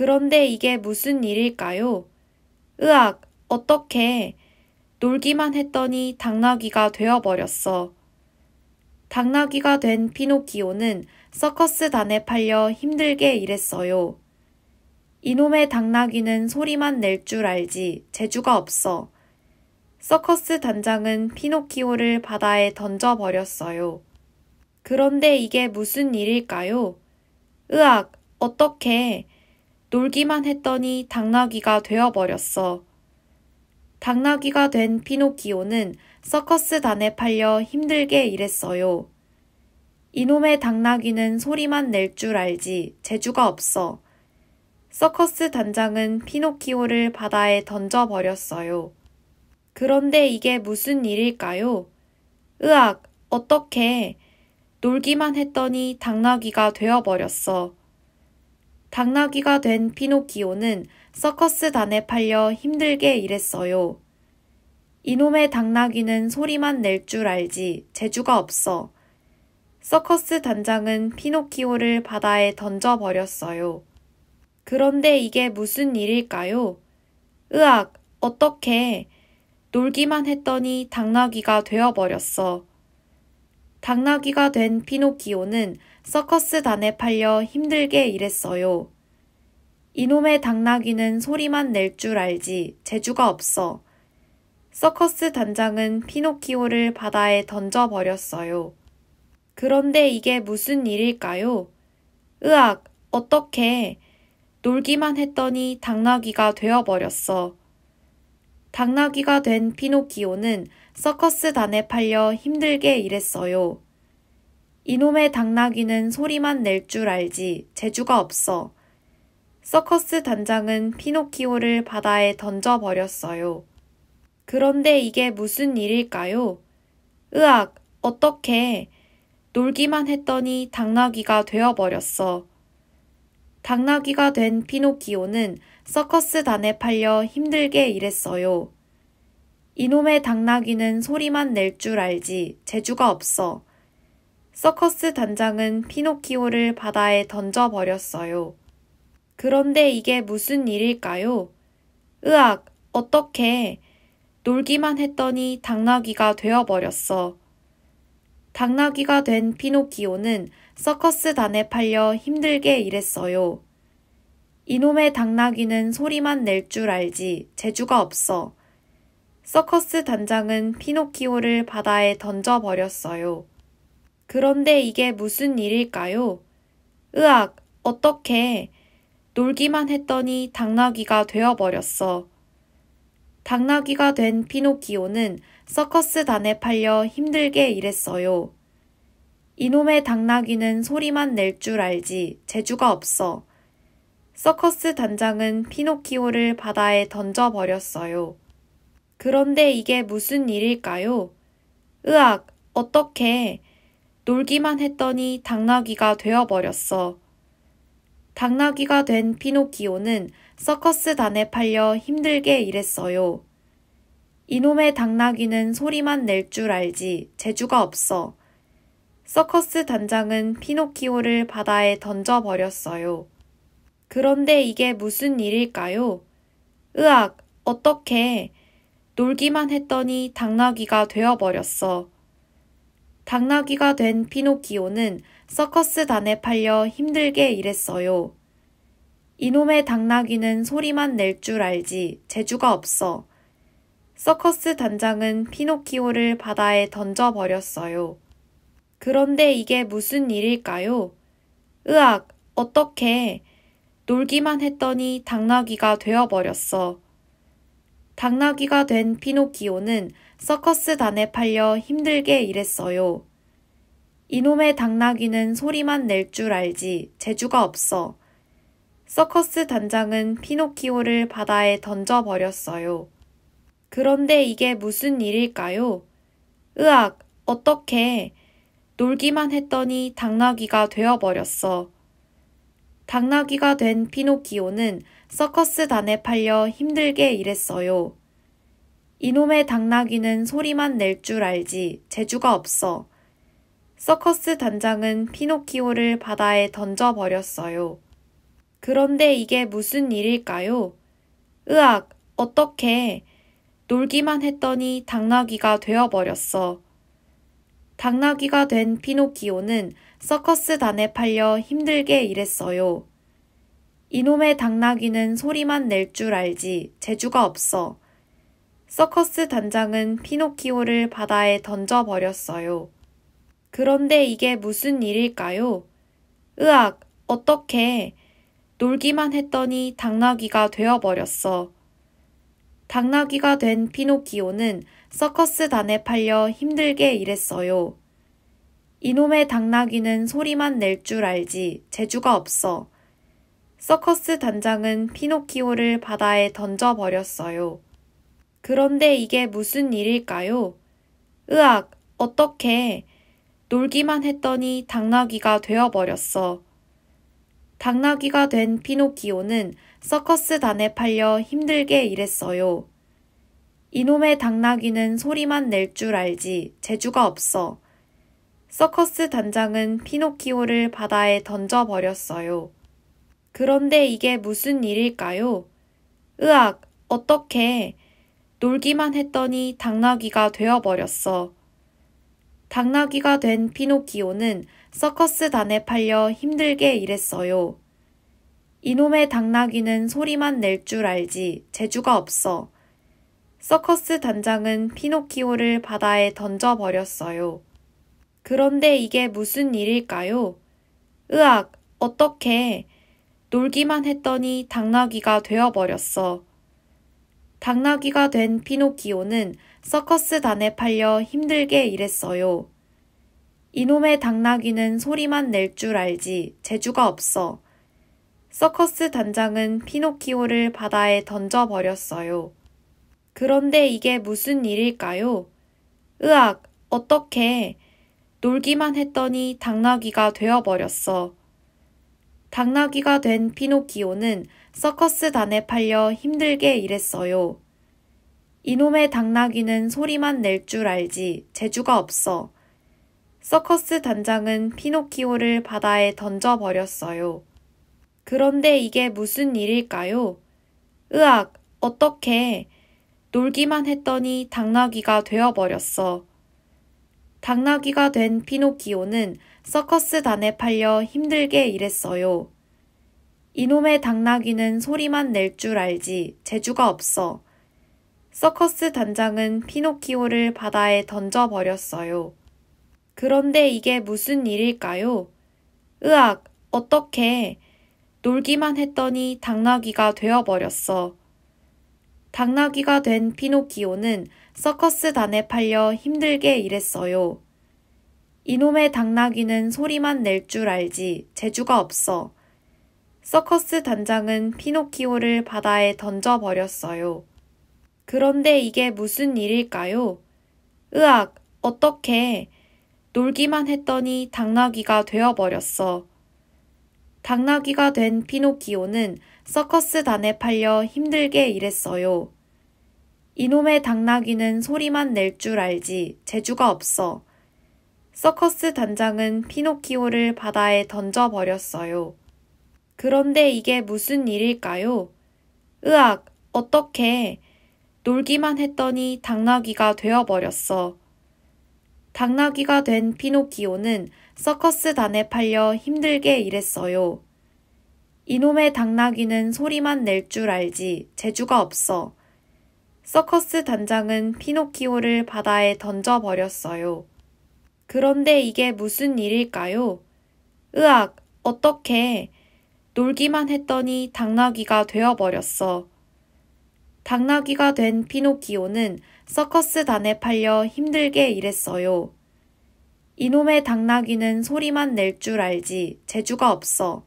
그런데 이게 무슨 일일까요? 으악, 어떻게? 놀기만 했더니 당나귀가 되어버렸어. 당나귀가 된 피노키오는 서커스단에 팔려 힘들게 일했어요. 이놈의 당나귀는 소리만 낼 줄 알지 재주가 없어. 서커스 단장은 피노키오를 바다에 던져버렸어요. 그런데 이게 무슨 일일까요? 으악, 어떻게? 놀기만 했더니 당나귀가 되어버렸어. 당나귀가 된 피노키오는 서커스단에 팔려 힘들게 일했어요. 이놈의 당나귀는 소리만 낼 줄 알지 재주가 없어. 서커스 단장은 피노키오를 바다에 던져버렸어요. 그런데 이게 무슨 일일까요? 으악, 어떻게 놀기만 했더니 당나귀가 되어버렸어. 당나귀가 된 피노키오는 서커스단에 팔려 힘들게 일했어요. 이놈의 당나귀는 소리만 낼 줄 알지 재주가 없어. 서커스 단장은 피노키오를 바다에 던져버렸어요. 그런데 이게 무슨 일일까요? 으악, 어떻게 놀기만 했더니 당나귀가 되어버렸어. 당나귀가 된 피노키오는 서커스단에 팔려 힘들게 일했어요. 이놈의 당나귀는 소리만 낼 줄 알지 재주가 없어. 서커스 단장은 피노키오를 바다에 던져버렸어요. 그런데 이게 무슨 일일까요? 으악, 어떻게 놀기만 했더니 당나귀가 되어버렸어. 당나귀가 된 피노키오는 서커스단에 팔려 힘들게 일했어요. 이놈의 당나귀는 소리만 낼 줄 알지 재주가 없어. 서커스 단장은 피노키오를 바다에 던져버렸어요. 그런데 이게 무슨 일일까요? 으악, 어떻게 놀기만 했더니 당나귀가 되어버렸어. 당나귀가 된 피노키오는 서커스단에 팔려 힘들게 일했어요. 이놈의 당나귀는 소리만 낼 줄 알지 재주가 없어. 서커스 단장은 피노키오를 바다에 던져버렸어요. 그런데 이게 무슨 일일까요? 으악, 어떻게? 놀기만 했더니 당나귀가 되어버렸어. 당나귀가 된 피노키오는 서커스단에 팔려 힘들게 일했어요. 이놈의 당나귀는 소리만 낼 줄 알지 재주가 없어. 서커스 단장은 피노키오를 바다에 던져버렸어요. 그런데 이게 무슨 일일까요? 으악, 어떻게? 놀기만 했더니 당나귀가 되어버렸어. 당나귀가 된 피노키오는 서커스단에 팔려 힘들게 일했어요. 이놈의 당나귀는 소리만 낼 줄 알지 재주가 없어. 서커스 단장은 피노키오를 바다에 던져버렸어요. 그런데 이게 무슨 일일까요? 으악, 어떻게? 놀기만 했더니 당나귀가 되어버렸어. 당나귀가 된 피노키오는 서커스단에 팔려 힘들게 일했어요. 이놈의 당나귀는 소리만 낼 줄 알지 재주가 없어. 서커스 단장은 피노키오를 바다에 던져버렸어요. 그런데 이게 무슨 일일까요? 으악, 어떻게 놀기만 했더니 당나귀가 되어버렸어. 당나귀가 된 피노키오는 서커스단에 팔려 힘들게 일했어요. 이놈의 당나귀는 소리만 낼 줄 알지 재주가 없어. 서커스 단장은 피노키오를 바다에 던져버렸어요. 그런데 이게 무슨 일일까요? 으악, 어떻게 놀기만 했더니 당나귀가 되어버렸어. 당나귀가 된 피노키오는 서커스단에 팔려 힘들게 일했어요. 이놈의 당나귀는 소리만 낼 줄 알지 재주가 없어. 서커스 단장은 피노키오를 바다에 던져버렸어요. 그런데 이게 무슨 일일까요? 으악, 어떻게 놀기만 했더니 당나귀가 되어버렸어. 당나귀가 된 피노키오는 서커스단에 팔려 힘들게 일했어요. 이놈의 당나귀는 소리만 낼 줄 알지 재주가 없어. 서커스 단장은 피노키오를 바다에 던져버렸어요. 그런데 이게 무슨 일일까요? 으악, 어떻게 놀기만 했더니 당나귀가 되어버렸어. 당나귀가 된 피노키오는 서커스단에 팔려 힘들게 일했어요. 이놈의 당나귀는 소리만 낼 줄 알지 재주가 없어. 서커스 단장은 피노키오를 바다에 던져버렸어요. 그런데 이게 무슨 일일까요? 으악, 어떻게 놀기만 했더니 당나귀가 되어버렸어. 당나귀가 된 피노키오는 서커스단에 팔려 힘들게 일했어요. 이놈의 당나귀는 소리만 낼 줄 알지 재주가 없어. 서커스 단장은 피노키오를 바다에 던져버렸어요. 그런데 이게 무슨 일일까요? 으악, 어떻게? 놀기만 했더니 당나귀가 되어버렸어. 당나귀가 된 피노키오는 서커스단에 팔려 힘들게 일했어요. 이놈의 당나귀는 소리만 낼 줄 알지 재주가 없어. 서커스 단장은 피노키오를 바다에 던져버렸어요. 그런데 이게 무슨 일일까요? 으악, 어떻게? 놀기만 했더니 당나귀가 되어버렸어. 당나귀가 된 피노키오는 서커스단에 팔려 힘들게 일했어요. 이놈의 당나귀는 소리만 낼 줄 알지 재주가 없어. 서커스 단장은 피노키오를 바다에 던져버렸어요. 그런데 이게 무슨 일일까요? 으악, 어떻게? 놀기만 했더니 당나귀가 되어버렸어. 당나귀가 된 피노키오는 서커스단에 팔려 힘들게 일했어요. 이놈의 당나귀는 소리만 낼 줄 알지 재주가 없어. 서커스 단장은 피노키오를 바다에 던져버렸어요. 그런데 이게 무슨 일일까요? 으악, 어떻게 놀기만 했더니 당나귀가 되어버렸어. 당나귀가 된 피노키오는 서커스단에 팔려 힘들게 일했어요. 이놈의 당나귀는 소리만 낼 줄 알지 재주가 없어. 서커스 단장은 피노키오를 바다에 던져버렸어요. 그런데 이게 무슨 일일까요? 으악, 어떻게 놀기만 했더니 당나귀가 되어버렸어. 당나귀가 된 피노키오는 서커스단에 팔려 힘들게 일했어요. 이놈의 당나귀는 소리만 낼 줄 알지 재주가 없어. 서커스 단장은 피노키오를 바다에 던져버렸어요. 그런데 이게 무슨 일일까요? 으악, 어떻게 놀기만 했더니 당나귀가 되어버렸어. 당나귀가 된 피노키오는 서커스단에 팔려 힘들게 일했어요. 이놈의 당나귀는 소리만 낼 줄 알지 재주가 없어. 서커스 단장은 피노키오를 바다에 던져버렸어요. 그런데 이게 무슨 일일까요? 으악, 어떻게 놀기만 했더니 당나귀가 되어버렸어. 당나귀가 된 피노키오는 서커스단에 팔려 힘들게 일했어요. 이놈의 당나귀는 소리만 낼 줄 알지 재주가 없어. 서커스 단장은 피노키오를 바다에 던져버렸어요. 그런데 이게 무슨 일일까요? 으악, 어떻게? 놀기만 했더니 당나귀가 되어버렸어. 당나귀가 된 피노키오는 서커스단에 팔려 힘들게 일했어요. 이놈의 당나귀는 소리만 낼 줄 알지 재주가 없어. 서커스 단장은 피노키오를 바다에 던져버렸어요. 그런데 이게 무슨 일일까요? 으악, 어떻게? 놀기만 했더니 당나귀가 되어버렸어. 당나귀가 된 피노키오는 서커스단에 팔려 힘들게 일했어요. 이놈의 당나귀는 소리만 낼 줄 알지 재주가 없어.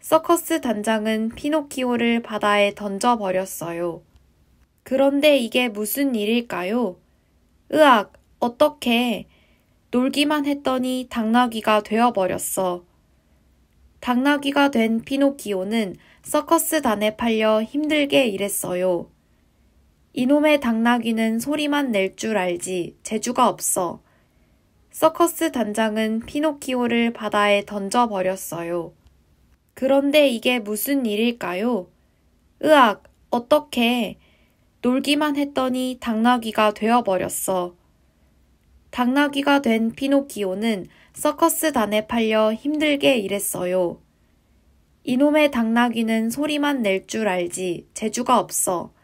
서커스 단장은 피노키오를 바다에 던져버렸어요. 그런데 이게 무슨 일일까요? 으악, 어떻게? 놀기만 했더니 당나귀가 되어버렸어. 당나귀가 된 피노키오는 서커스단에 팔려 힘들게 일했어요. 이놈의 당나귀는 소리만 낼 줄 알지 재주가 없어. 서커스 단장은 피노키오를 바다에 던져버렸어요. 그런데 이게 무슨 일일까요? 으악, 어떻게 놀기만 했더니 당나귀가 되어버렸어. 당나귀가 된 피노키오는 서커스단에 팔려 힘들게 일했어요. 이놈의 당나귀는 소리만 낼 줄 알지 재주가 없어.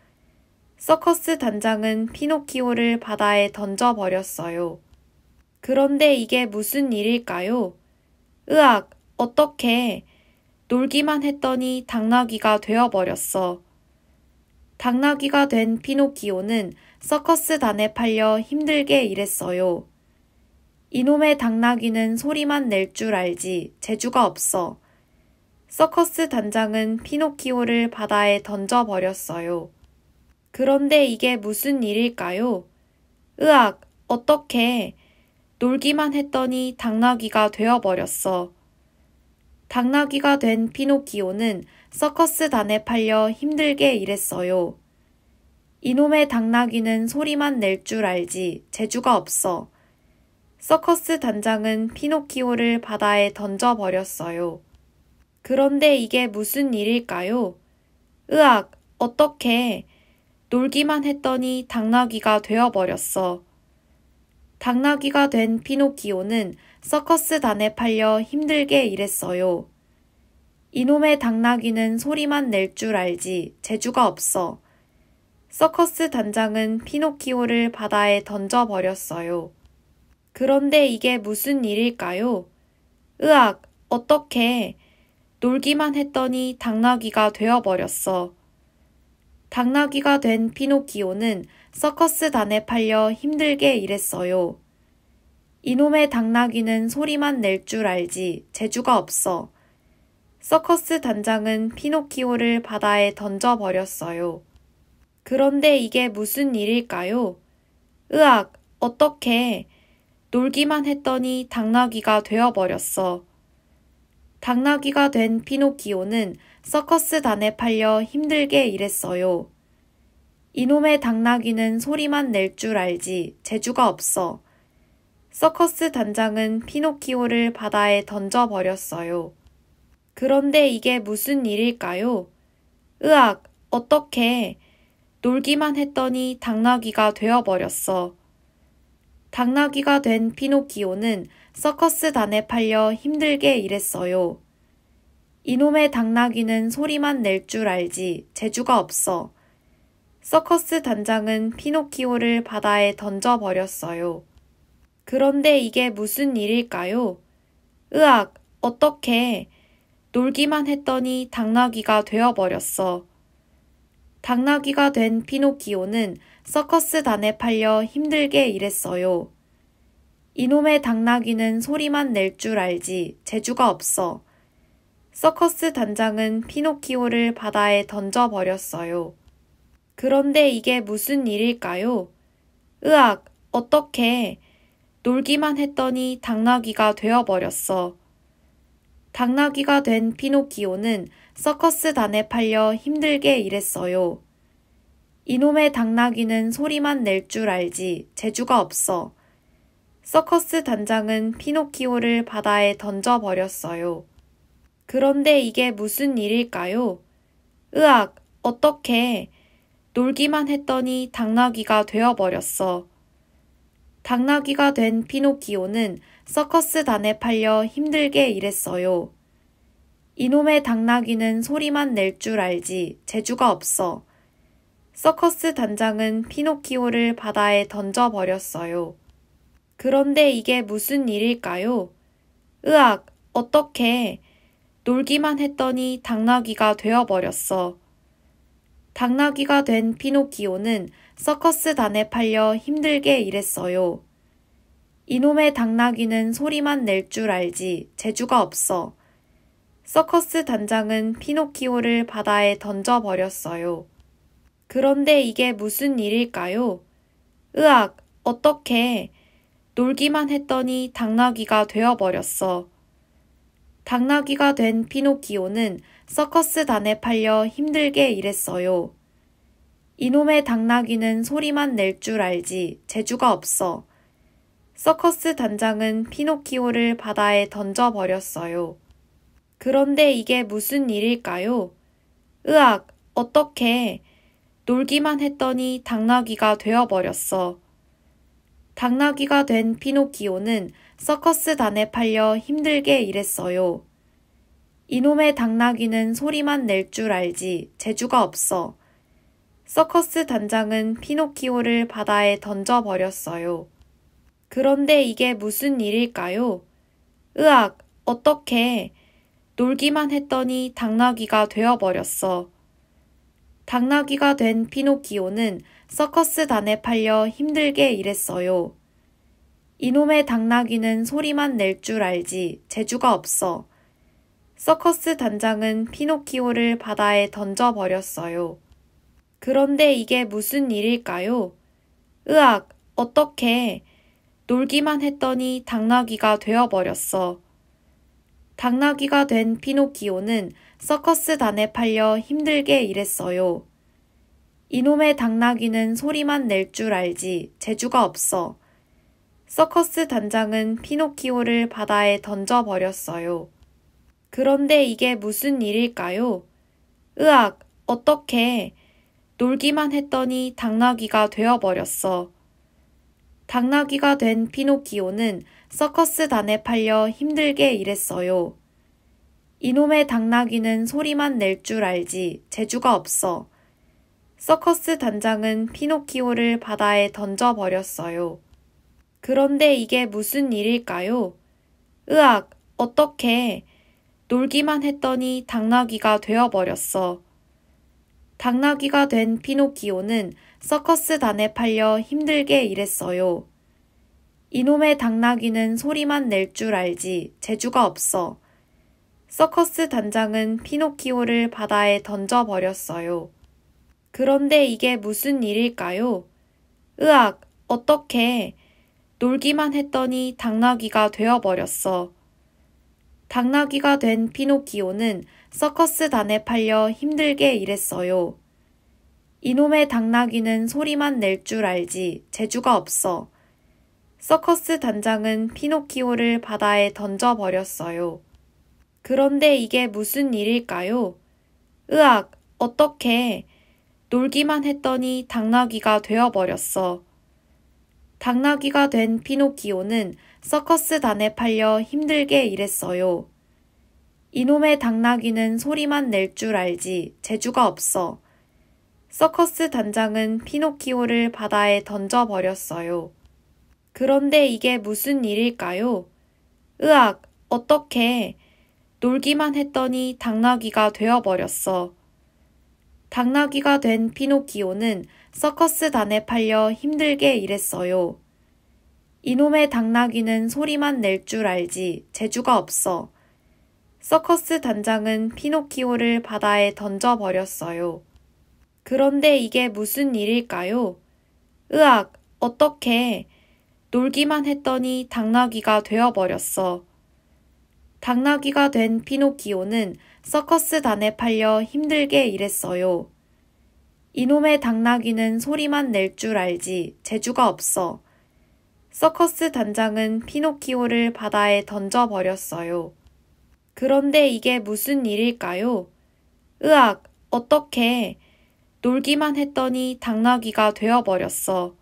서커스 단장은 피노키오를 바다에 던져버렸어요. 그런데 이게 무슨 일일까요? 으악, 어떻게 놀기만 했더니 당나귀가 되어버렸어. 당나귀가 된 피노키오는 서커스단에 팔려 힘들게 일했어요. 이놈의 당나귀는 소리만 낼 줄 알지 재주가 없어. 서커스 단장은 피노키오를 바다에 던져버렸어요. 그런데 이게 무슨 일일까요? 으악, 어떻게 놀기만 했더니 당나귀가 되어버렸어. 당나귀가 된 피노키오는 서커스단에 팔려 힘들게 일했어요. 이놈의 당나귀는 소리만 낼 줄 알지 재주가 없어. 서커스 단장은 피노키오를 바다에 던져버렸어요. 그런데 이게 무슨 일일까요? 으악, 어떻게 놀기만 했더니 당나귀가 되어버렸어. 당나귀가 된 피노키오는 서커스단에 팔려 힘들게 일했어요. 이놈의 당나귀는 소리만 낼 줄 알지 재주가 없어. 서커스 단장은 피노키오를 바다에 던져버렸어요. 그런데 이게 무슨 일일까요? 으악, 어떻게 놀기만 했더니 당나귀가 되어버렸어. 당나귀가 된 피노키오는 서커스단에 팔려 힘들게 일했어요. 이놈의 당나귀는 소리만 낼 줄 알지 재주가 없어. 서커스 단장은 피노키오를 바다에 던져버렸어요. 그런데 이게 무슨 일일까요? 으악, 어떻게? 놀기만 했더니 당나귀가 되어버렸어. 당나귀가 된 피노키오는 서커스단에 팔려 힘들게 일했어요. 이놈의 당나귀는 소리만 낼 줄 알지 재주가 없어. 서커스 단장은 피노키오를 바다에 던져버렸어요. 그런데 이게 무슨 일일까요? 으악, 어떻게? 놀기만 했더니 당나귀가 되어버렸어. 당나귀가 된 피노키오는 서커스단에 팔려 힘들게 일했어요. 이놈의 당나귀는 소리만 낼 줄 알지 재주가 없어. 서커스 단장은 피노키오를 바다에 던져버렸어요. 그런데 이게 무슨 일일까요? 으악, 어떻게? 놀기만 했더니 당나귀가 되어버렸어. 당나귀가 된 피노키오는 서커스단에 팔려 힘들게 일했어요. 이놈의 당나귀는 소리만 낼 줄 알지 재주가 없어. 서커스 단장은 피노키오를 바다에 던져버렸어요. 그런데 이게 무슨 일일까요? 으악, 어떻게 놀기만 했더니 당나귀가 되어버렸어. 당나귀가 된 피노키오는 서커스단에 팔려 힘들게 일했어요. 이놈의 당나귀는 소리만 낼 줄 알지 재주가 없어. 서커스 단장은 피노키오를 바다에 던져버렸어요. 그런데 이게 무슨 일일까요? 으악, 어떻게 놀기만 했더니 당나귀가 되어버렸어. 당나귀가 된 피노키오는 서커스단에 팔려 힘들게 일했어요. 이놈의 당나귀는 소리만 낼 줄 알지 재주가 없어. 서커스 단장은 피노키오를 바다에 던져버렸어요. 그런데 이게 무슨 일일까요? 으악, 어떻게 놀기만 했더니 당나귀가 되어버렸어. 당나귀가 된 피노키오는 서커스단에 팔려 힘들게 일했어요. 이놈의 당나귀는 소리만 낼 줄 알지 재주가 없어. 서커스 단장은 피노키오를 바다에 던져버렸어요. 그런데 이게 무슨 일일까요? 으악, 어떻게 놀기만 했더니 당나귀가 되어버렸어. 당나귀가 된 피노키오는 서커스단에 팔려 힘들게 일했어요. 이놈의 당나귀는 소리만 낼 줄 알지 재주가 없어. 서커스 단장은 피노키오를 바다에 던져버렸어요. 그런데 이게 무슨 일일까요? 으악, 어떻게. 놀기만 했더니 당나귀가 되어버렸어. 당나귀가 된 피노키오는 서커스단에 팔려 힘들게 일했어요. 이놈의 당나귀는 소리만 낼 줄 알지 재주가 없어. 서커스 단장은 피노키오를 바다에 던져버렸어요. 그런데 이게 무슨 일일까요? 으악, 어떻게? 놀기만 했더니 당나귀가 되어버렸어. 당나귀가 된 피노키오는 서커스단에 팔려 힘들게 일했어요. 이놈의 당나귀는 소리만 낼 줄 알지 재주가 없어. 서커스 단장은 피노키오를 바다에 던져버렸어요. 그런데 이게 무슨 일일까요? 으악, 어떻게? 놀기만 했더니 당나귀가 되어버렸어. 당나귀가 된 피노키오는 서커스단에 팔려 힘들게 일했어요. 이놈의 당나귀는 소리만 낼 줄 알지 재주가 없어. 서커스 단장은 피노키오를 바다에 던져버렸어요. 그런데 이게 무슨 일일까요? 으악, 어떻게 놀기만 했더니 당나귀가 되어버렸어. 당나귀가 된 피노키오는 서커스단에 팔려 힘들게 일했어요. 이놈의 당나귀는 소리만 낼 줄 알지 재주가 없어. 서커스 단장은 피노키오를 바다에 던져버렸어요. 그런데 이게 무슨 일일까요? 으악, 어떻게 놀기만 했더니 당나귀가 되어버렸어. 당나귀가 된 피노키오는 서커스단에 팔려 힘들게 일했어요. 이놈의 당나귀는 소리만 낼 줄 알지 재주가 없어. 서커스 단장은 피노키오를 바다에 던져버렸어요. 그런데 이게 무슨 일일까요? 으악, 어떻게 놀기만 했더니 당나귀가 되어버렸어. 당나귀가 된 피노키오는 서커스단에 팔려 힘들게 일했어요. 이놈의 당나귀는 소리만 낼 줄 알지 재주가 없어. 서커스 단장은 피노키오를 바다에 던져버렸어요. 그런데 이게 무슨 일일까요? 으악, 어떻게 놀기만 했더니 당나귀가 되어버렸어. 당나귀가 된 피노키오는 서커스단에 팔려 힘들게 일했어요. 이놈의 당나귀는 소리만 낼 줄 알지 재주가 없어. 서커스 단장은 피노키오를 바다에 던져버렸어요. 그런데 이게 무슨 일일까요? 으악, 어떻게 놀기만 했더니 당나귀가 되어버렸어. 당나귀가 된 피노키오는 서커스단에 팔려 힘들게 일했어요. 이놈의 당나귀는 소리만 낼 줄 알지 재주가 없어. 서커스 단장은 피노키오를 바다에 던져버렸어요. 그런데 이게 무슨 일일까요? 으악, 어떻게? 놀기만 했더니 당나귀가 되어버렸어. 당나귀가 된 피노키오는 서커스단에 팔려 힘들게 일했어요. 이놈의 당나귀는 소리만 낼 줄 알지 재주가 없어. 서커스 단장은 피노키오를 바다에 던져버렸어요. 그런데 이게 무슨 일일까요? 으악, 어떻게? 놀기만 했더니 당나귀가 되어버렸어.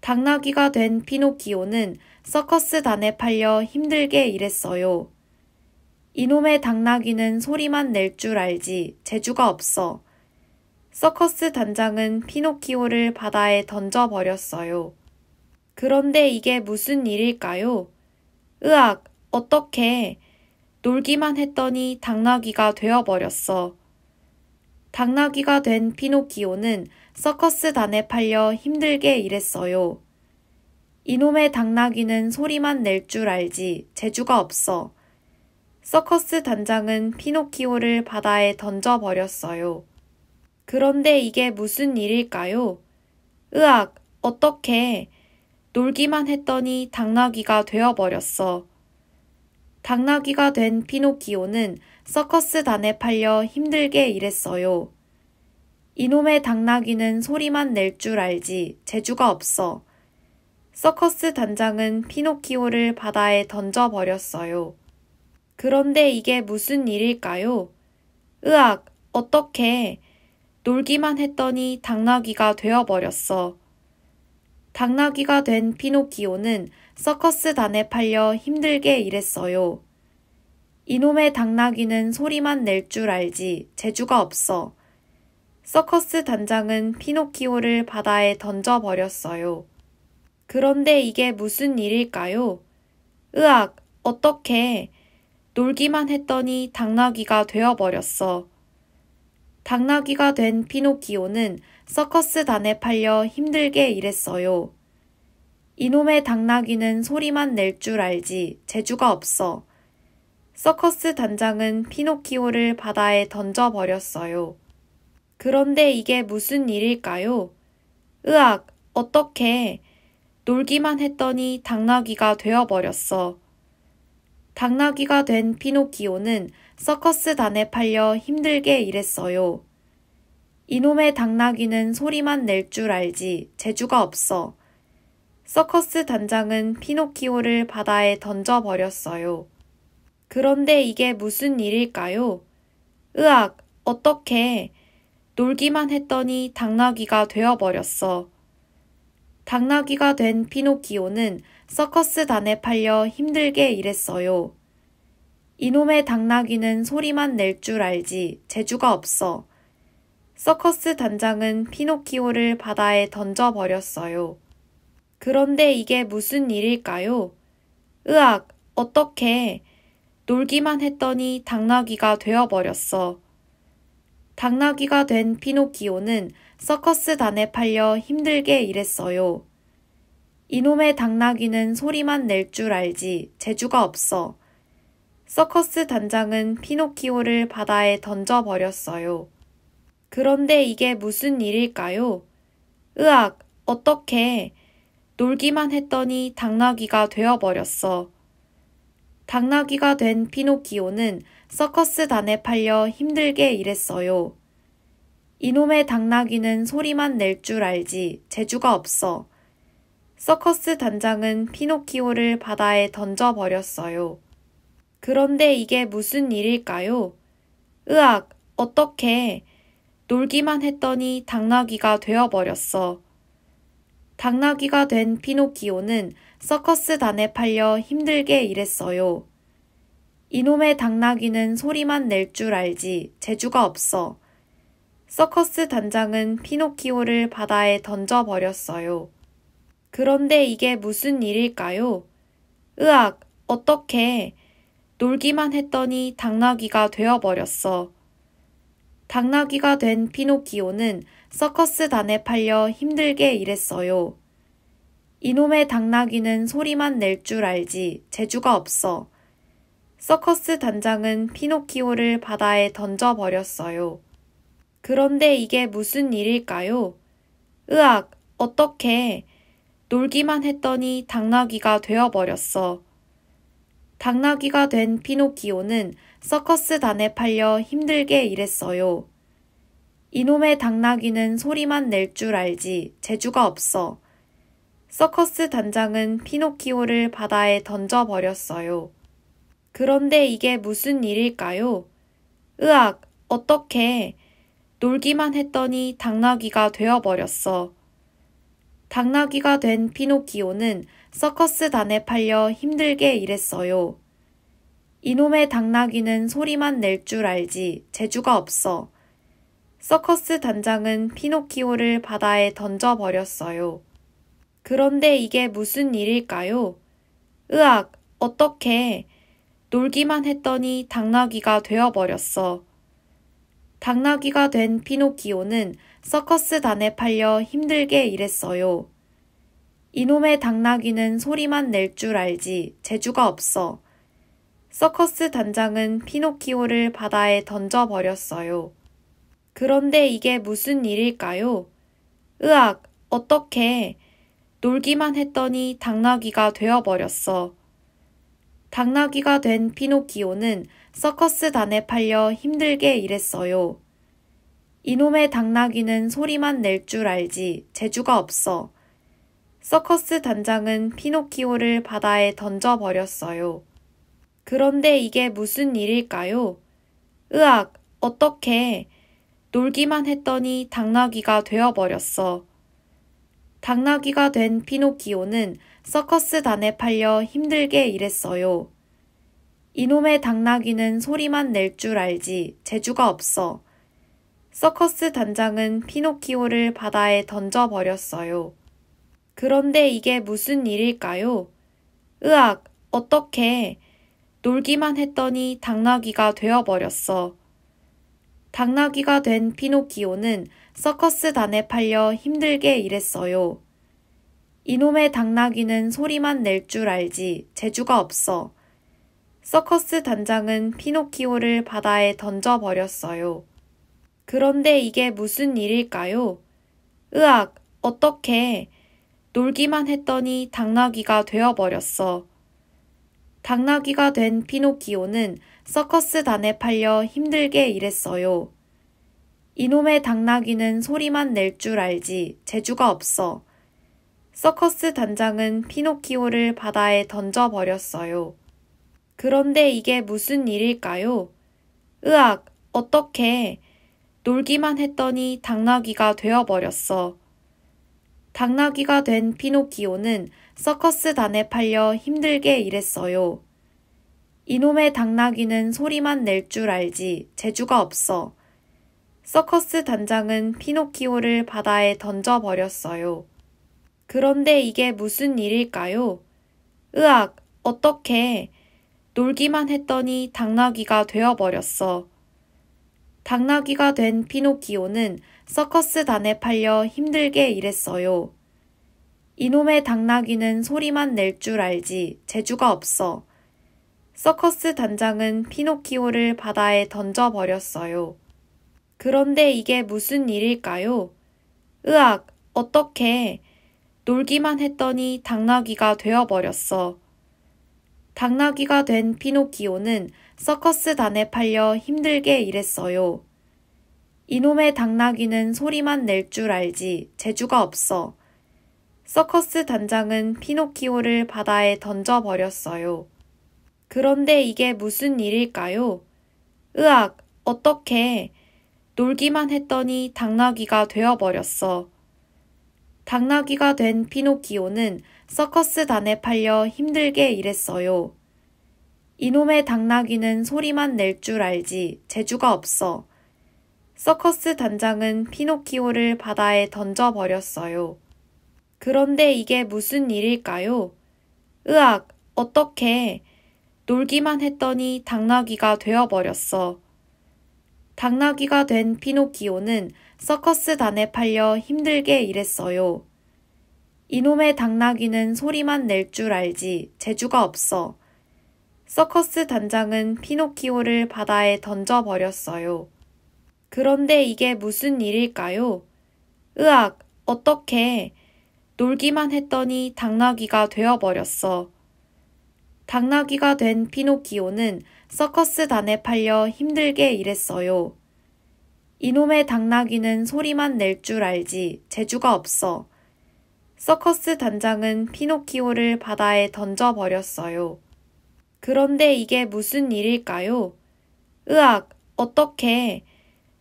당나귀가 된 피노키오는 서커스단에 팔려 힘들게 일했어요. 이놈의 당나귀는 소리만 낼 줄 알지 재주가 없어. 서커스 단장은 피노키오를 바다에 던져버렸어요. 그런데 이게 무슨 일일까요? 으악, 어떻게? 놀기만 했더니 당나귀가 되어버렸어. 당나귀가 된 피노키오는 서커스단에 팔려 힘들게 일했어요. 이놈의 당나귀는 소리만 낼 줄 알지 재주가 없어. 서커스 단장은 피노키오를 바다에 던져버렸어요. 그런데 이게 무슨 일일까요? 으악, 어떻게 놀기만 했더니 당나귀가 되어버렸어. 당나귀가 된 피노키오는 서커스단에 팔려 힘들게 일했어요. 이놈의 당나귀는 소리만 낼 줄 알지 재주가 없어. 서커스 단장은 피노키오를 바다에 던져버렸어요. 그런데 이게 무슨 일일까요? 으악, 어떻게 놀기만 했더니 당나귀가 되어버렸어. 당나귀가 된 피노키오는 서커스단에 팔려 힘들게 일했어요. 이놈의 당나귀는 소리만 낼 줄 알지 재주가 없어. 서커스 단장은 피노키오를 바다에 던져버렸어요. 그런데 이게 무슨 일일까요? 으악, 어떻게 놀기만 했더니 당나귀가 되어버렸어. 당나귀가 된 피노키오는 서커스단에 팔려 힘들게 일했어요. 이놈의 당나귀는 소리만 낼 줄 알지 재주가 없어. 서커스 단장은 피노키오를 바다에 던져버렸어요. 그런데 이게 무슨 일일까요? 으악, 어떻게 놀기만 했더니 당나귀가 되어버렸어. 당나귀가 된 피노키오는 서커스단에 팔려 힘들게 일했어요. 이놈의 당나귀는 소리만 낼 줄 알지 재주가 없어. 서커스 단장은 피노키오를 바다에 던져버렸어요. 그런데 이게 무슨 일일까요? 으악, 어떻게? 놀기만 했더니 당나귀가 되어버렸어. 당나귀가 된 피노키오는 서커스단에 팔려 힘들게 일했어요. 이놈의 당나귀는 소리만 낼 줄 알지 재주가 없어. 서커스 단장은 피노키오를 바다에 던져버렸어요. 그런데 이게 무슨 일일까요? 으악, 어떻게? 놀기만 했더니 당나귀가 되어버렸어. 당나귀가 된 피노키오는 서커스단에 팔려 힘들게 일했어요. 이놈의 당나귀는 소리만 낼 줄 알지 재주가 없어. 서커스 단장은 피노키오를 바다에 던져버렸어요. 그런데 이게 무슨 일일까요? 으악, 어떻게? 놀기만 했더니 당나귀가 되어버렸어. 당나귀가 된 피노키오는 서커스단에 팔려 힘들게 일했어요. 이놈의 당나귀는 소리만 낼 줄 알지 재주가 없어. 서커스 단장은 피노키오를 바다에 던져버렸어요. 그런데 이게 무슨 일일까요? 으악, 어떻게 놀기만 했더니 당나귀가 되어버렸어. 당나귀가 된 피노키오는 서커스단에 팔려 힘들게 일했어요. 이놈의 당나귀는 소리만 낼 줄 알지 재주가 없어. 서커스 단장은 피노키오를 바다에 던져버렸어요. 그런데 이게 무슨 일일까요? 으악, 어떻게 놀기만 했더니 당나귀가 되어버렸어. 당나귀가 된 피노키오는 서커스단에 팔려 힘들게 일했어요. 이놈의 당나귀는 소리만 낼 줄 알지 재주가 없어. 서커스 단장은 피노키오를 바다에 던져버렸어요. 그런데 이게 무슨 일일까요? 으악, 어떻게 놀기만 했더니 당나귀가 되어버렸어. 당나귀가 된 피노키오는 서커스단에 팔려 힘들게 일했어요. 이놈의 당나귀는 소리만 낼 줄 알지 재주가 없어. 서커스 단장은 피노키오를 바다에 던져버렸어요. 그런데 이게 무슨 일일까요? 으악, 어떻게 놀기만 했더니 당나귀가 되어버렸어. 당나귀가 된 피노키오는 서커스단에 팔려 힘들게 일했어요. 이놈의 당나귀는 소리만 낼 줄 알지 재주가 없어. 서커스 단장은 피노키오를 바다에 던져버렸어요. 그런데 이게 무슨 일일까요? 으악, 어떻게 놀기만 했더니 당나귀가 되어버렸어. 당나귀가 된 피노키오는 서커스단에 팔려 힘들게 일했어요. 이놈의 당나귀는 소리만 낼 줄 알지 재주가 없어. 서커스 단장은 피노키오를 바다에 던져버렸어요. 그런데 이게 무슨 일일까요? 으악, 어떻게? 놀기만 했더니 당나귀가 되어버렸어. 당나귀가 된 피노키오는 서커스단에 팔려 힘들게 일했어요. 이놈의 당나귀는 소리만 낼 줄 알지 재주가 없어. 서커스 단장은 피노키오를 바다에 던져버렸어요. 그런데 이게 무슨 일일까요? 으악, 어떻게? 놀기만 했더니 당나귀가 되어버렸어. 당나귀가 된 피노키오는 서커스단에 팔려 힘들게 일했어요. 이놈의 당나귀는 소리만 낼 줄 알지 재주가 없어. 서커스 단장은 피노키오를 바다에 던져버렸어요. 그런데 이게 무슨 일일까요? 으악, 어떻게? 놀기만 했더니 당나귀가 되어버렸어. 당나귀가 된 피노키오는 서커스단에 팔려 힘들게 일했어요. 이놈의 당나귀는 소리만 낼 줄 알지 재주가 없어. 서커스 단장은 피노키오를 바다에 던져버렸어요. 그런데 이게 무슨 일일까요? 으악, 어떻게 놀기만 했더니 당나귀가 되어버렸어. 당나귀가 된 피노키오는 서커스단에 팔려 힘들게 일했어요. 이놈의 당나귀는 소리만 낼 줄 알지 재주가 없어. 서커스 단장은 피노키오를 바다에 던져버렸어요. 그런데 이게 무슨 일일까요? 으악, 어떻게 놀기만 했더니 당나귀가 되어버렸어. 당나귀가 된 피노키오는 서커스단에 팔려 힘들게 일했어요. 이놈의 당나귀는 소리만 낼 줄 알지 재주가 없어. 서커스 단장은 피노키오를 바다에 던져버렸어요. 그런데 이게 무슨 일일까요? 으악, 어떻게 놀기만 했더니 당나귀가 되어버렸어. 당나귀가 된 피노키오는 서커스단에 팔려 힘들게 일했어요. 이놈의 당나귀는 소리만 낼 줄 알지 재주가 없어. 서커스 단장은 피노키오를 바다에 던져버렸어요. 그런데 이게 무슨 일일까요? 으악, 어떻게? 놀기만 했더니 당나귀가 되어버렸어. 당나귀가 된 피노키오는 서커스단에 팔려 힘들게 일했어요. 이놈의 당나귀는 소리만 낼 줄 알지 재주가 없어. 서커스 단장은 피노키오를 바다에 던져버렸어요. 그런데 이게 무슨 일일까요? 으악, 어떻게 놀기만 했더니 당나귀가 되어버렸어. 당나귀가 된 피노키오는 서커스단에 팔려 힘들게 일했어요. 이놈의 당나귀는 소리만 낼 줄 알지 재주가 없어. 서커스 단장은 피노키오를 바다에 던져버렸어요. 그런데 이게 무슨 일일까요? 으악, 어떻게 놀기만 했더니 당나귀가 되어버렸어. 당나귀가 된 피노키오는 서커스단에 팔려 힘들게 일했어요. 이놈의 당나귀는 소리만 낼 줄 알지 재주가 없어. 서커스 단장은 피노키오를 바다에 던져버렸어요. 그런데 이게 무슨 일일까요? 으악, 어떻게? 놀기만 했더니 당나귀가 되어버렸어. 당나귀가 된 피노키오는 서커스단에 팔려 힘들게 일했어요. 이놈의 당나귀는 소리만 낼 줄 알지 재주가 없어. 서커스 단장은 피노키오를 바다에 던져버렸어요. 그런데 이게 무슨 일일까요? 으악, 어떻게?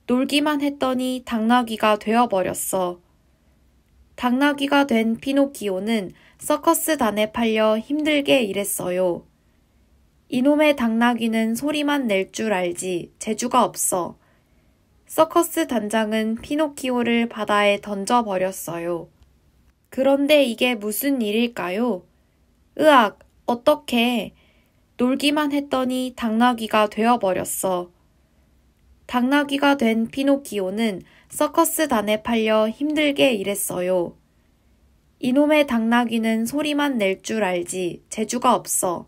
놀기만 했더니 당나귀가 되어버렸어. 당나귀가 된 피노키오는 서커스단에 팔려 힘들게 일했어요. 이놈의 당나귀는 소리만 낼 줄 알지 재주가 없어. 서커스 단장은 피노키오를 바다에 던져버렸어요. 그런데 이게 무슨 일일까요? 으악, 어떻게? 놀기만 했더니 당나귀가 되어버렸어. 당나귀가 된 피노키오는 서커스단에 팔려 힘들게 일했어요. 이놈의 당나귀는 소리만 낼 줄 알지 재주가 없어.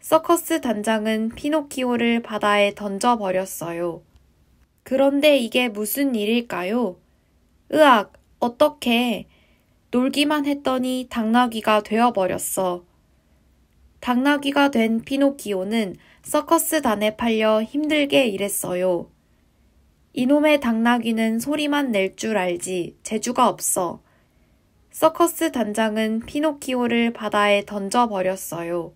서커스 단장은 피노키오를 바다에 던져버렸어요. 그런데 이게 무슨 일일까요? 으악, 어떻게 놀기만 했더니 당나귀가 되어버렸어. 당나귀가 된 피노키오는 서커스단에 팔려 힘들게 일했어요. 이놈의 당나귀는 소리만 낼 줄 알지 재주가 없어. 서커스 단장은 피노키오를 바다에 던져버렸어요.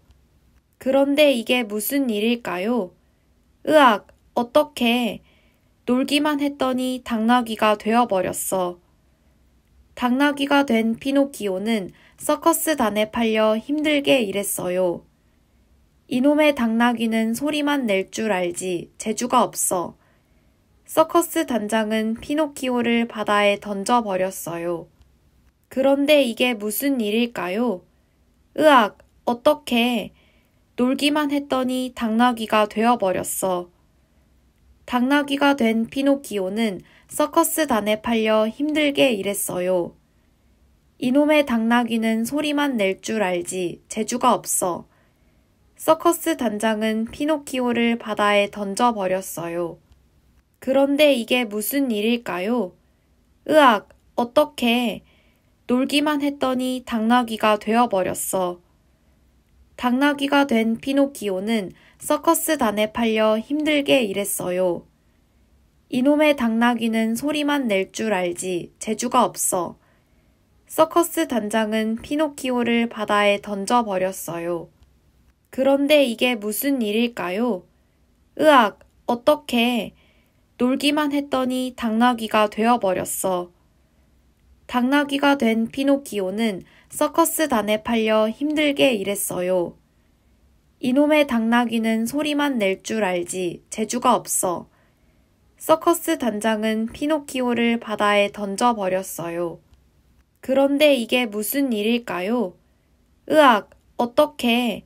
그런데 이게 무슨 일일까요? 으악, 어떻게? 놀기만 했더니 당나귀가 되어버렸어. 당나귀가 된 피노키오는 서커스단에 팔려 힘들게 일했어요. 이놈의 당나귀는 소리만 낼 줄 알지 재주가 없어. 서커스 단장은 피노키오를 바다에 던져버렸어요. 그런데 이게 무슨 일일까요? 으악, 어떻게 놀기만 했더니 당나귀가 되어버렸어. 당나귀가 된 피노키오는 서커스단에 팔려 힘들게 일했어요. 이놈의 당나귀는 소리만 낼 줄 알지 재주가 없어. 서커스 단장은 피노키오를 바다에 던져버렸어요. 그런데 이게 무슨 일일까요? 으악, 어떻게 놀기만 했더니 당나귀가 되어버렸어. 당나귀가 된 피노키오는 서커스단에 팔려 힘들게 일했어요. 이놈의 당나귀는 소리만 낼 줄 알지 재주가 없어. 서커스 단장은 피노키오를 바다에 던져버렸어요. 그런데 이게 무슨 일일까요? 으악, 어떻게? 놀기만 했더니 당나귀가 되어버렸어. 당나귀가 된 피노키오는 서커스단에 팔려 힘들게 일했어요. 이놈의 당나귀는 소리만 낼 줄 알지 재주가 없어. 서커스 단장은 피노키오를 바다에 던져버렸어요. 그런데 이게 무슨 일일까요? 으악, 어떻게?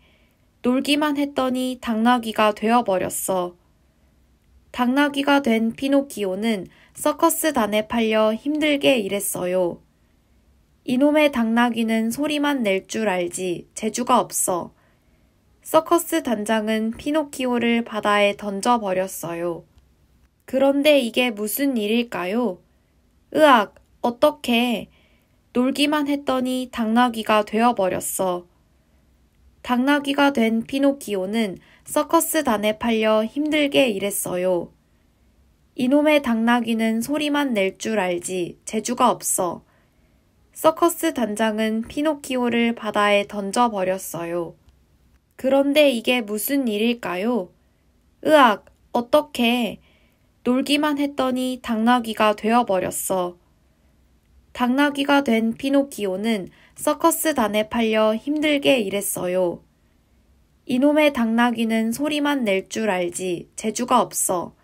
놀기만 했더니 당나귀가 되어버렸어. 당나귀가 된 피노키오는 서커스단에 팔려 힘들게 일했어요. 이놈의 당나귀는 소리만 낼 줄 알지 재주가 없어. 서커스 단장은 피노키오를 바다에 던져버렸어요. 그런데 이게 무슨 일일까요? 으악, 어떻게? 놀기만 했더니 당나귀가 되어버렸어. 당나귀가 된 피노키오는 서커스단에 팔려 힘들게 일했어요. 이놈의 당나귀는 소리만 낼 줄 알지 재주가 없어. 서커스 단장은 피노키오를 바다에 던져버렸어요. 그런데 이게 무슨 일일까요? 으악, 어떻게 놀기만 했더니 당나귀가 되어버렸어. 당나귀가 된 피노키오는 서커스단에 팔려 힘들게 일했어요. 이놈의 당나귀는 소리만 낼 줄 알지 재주가 없어.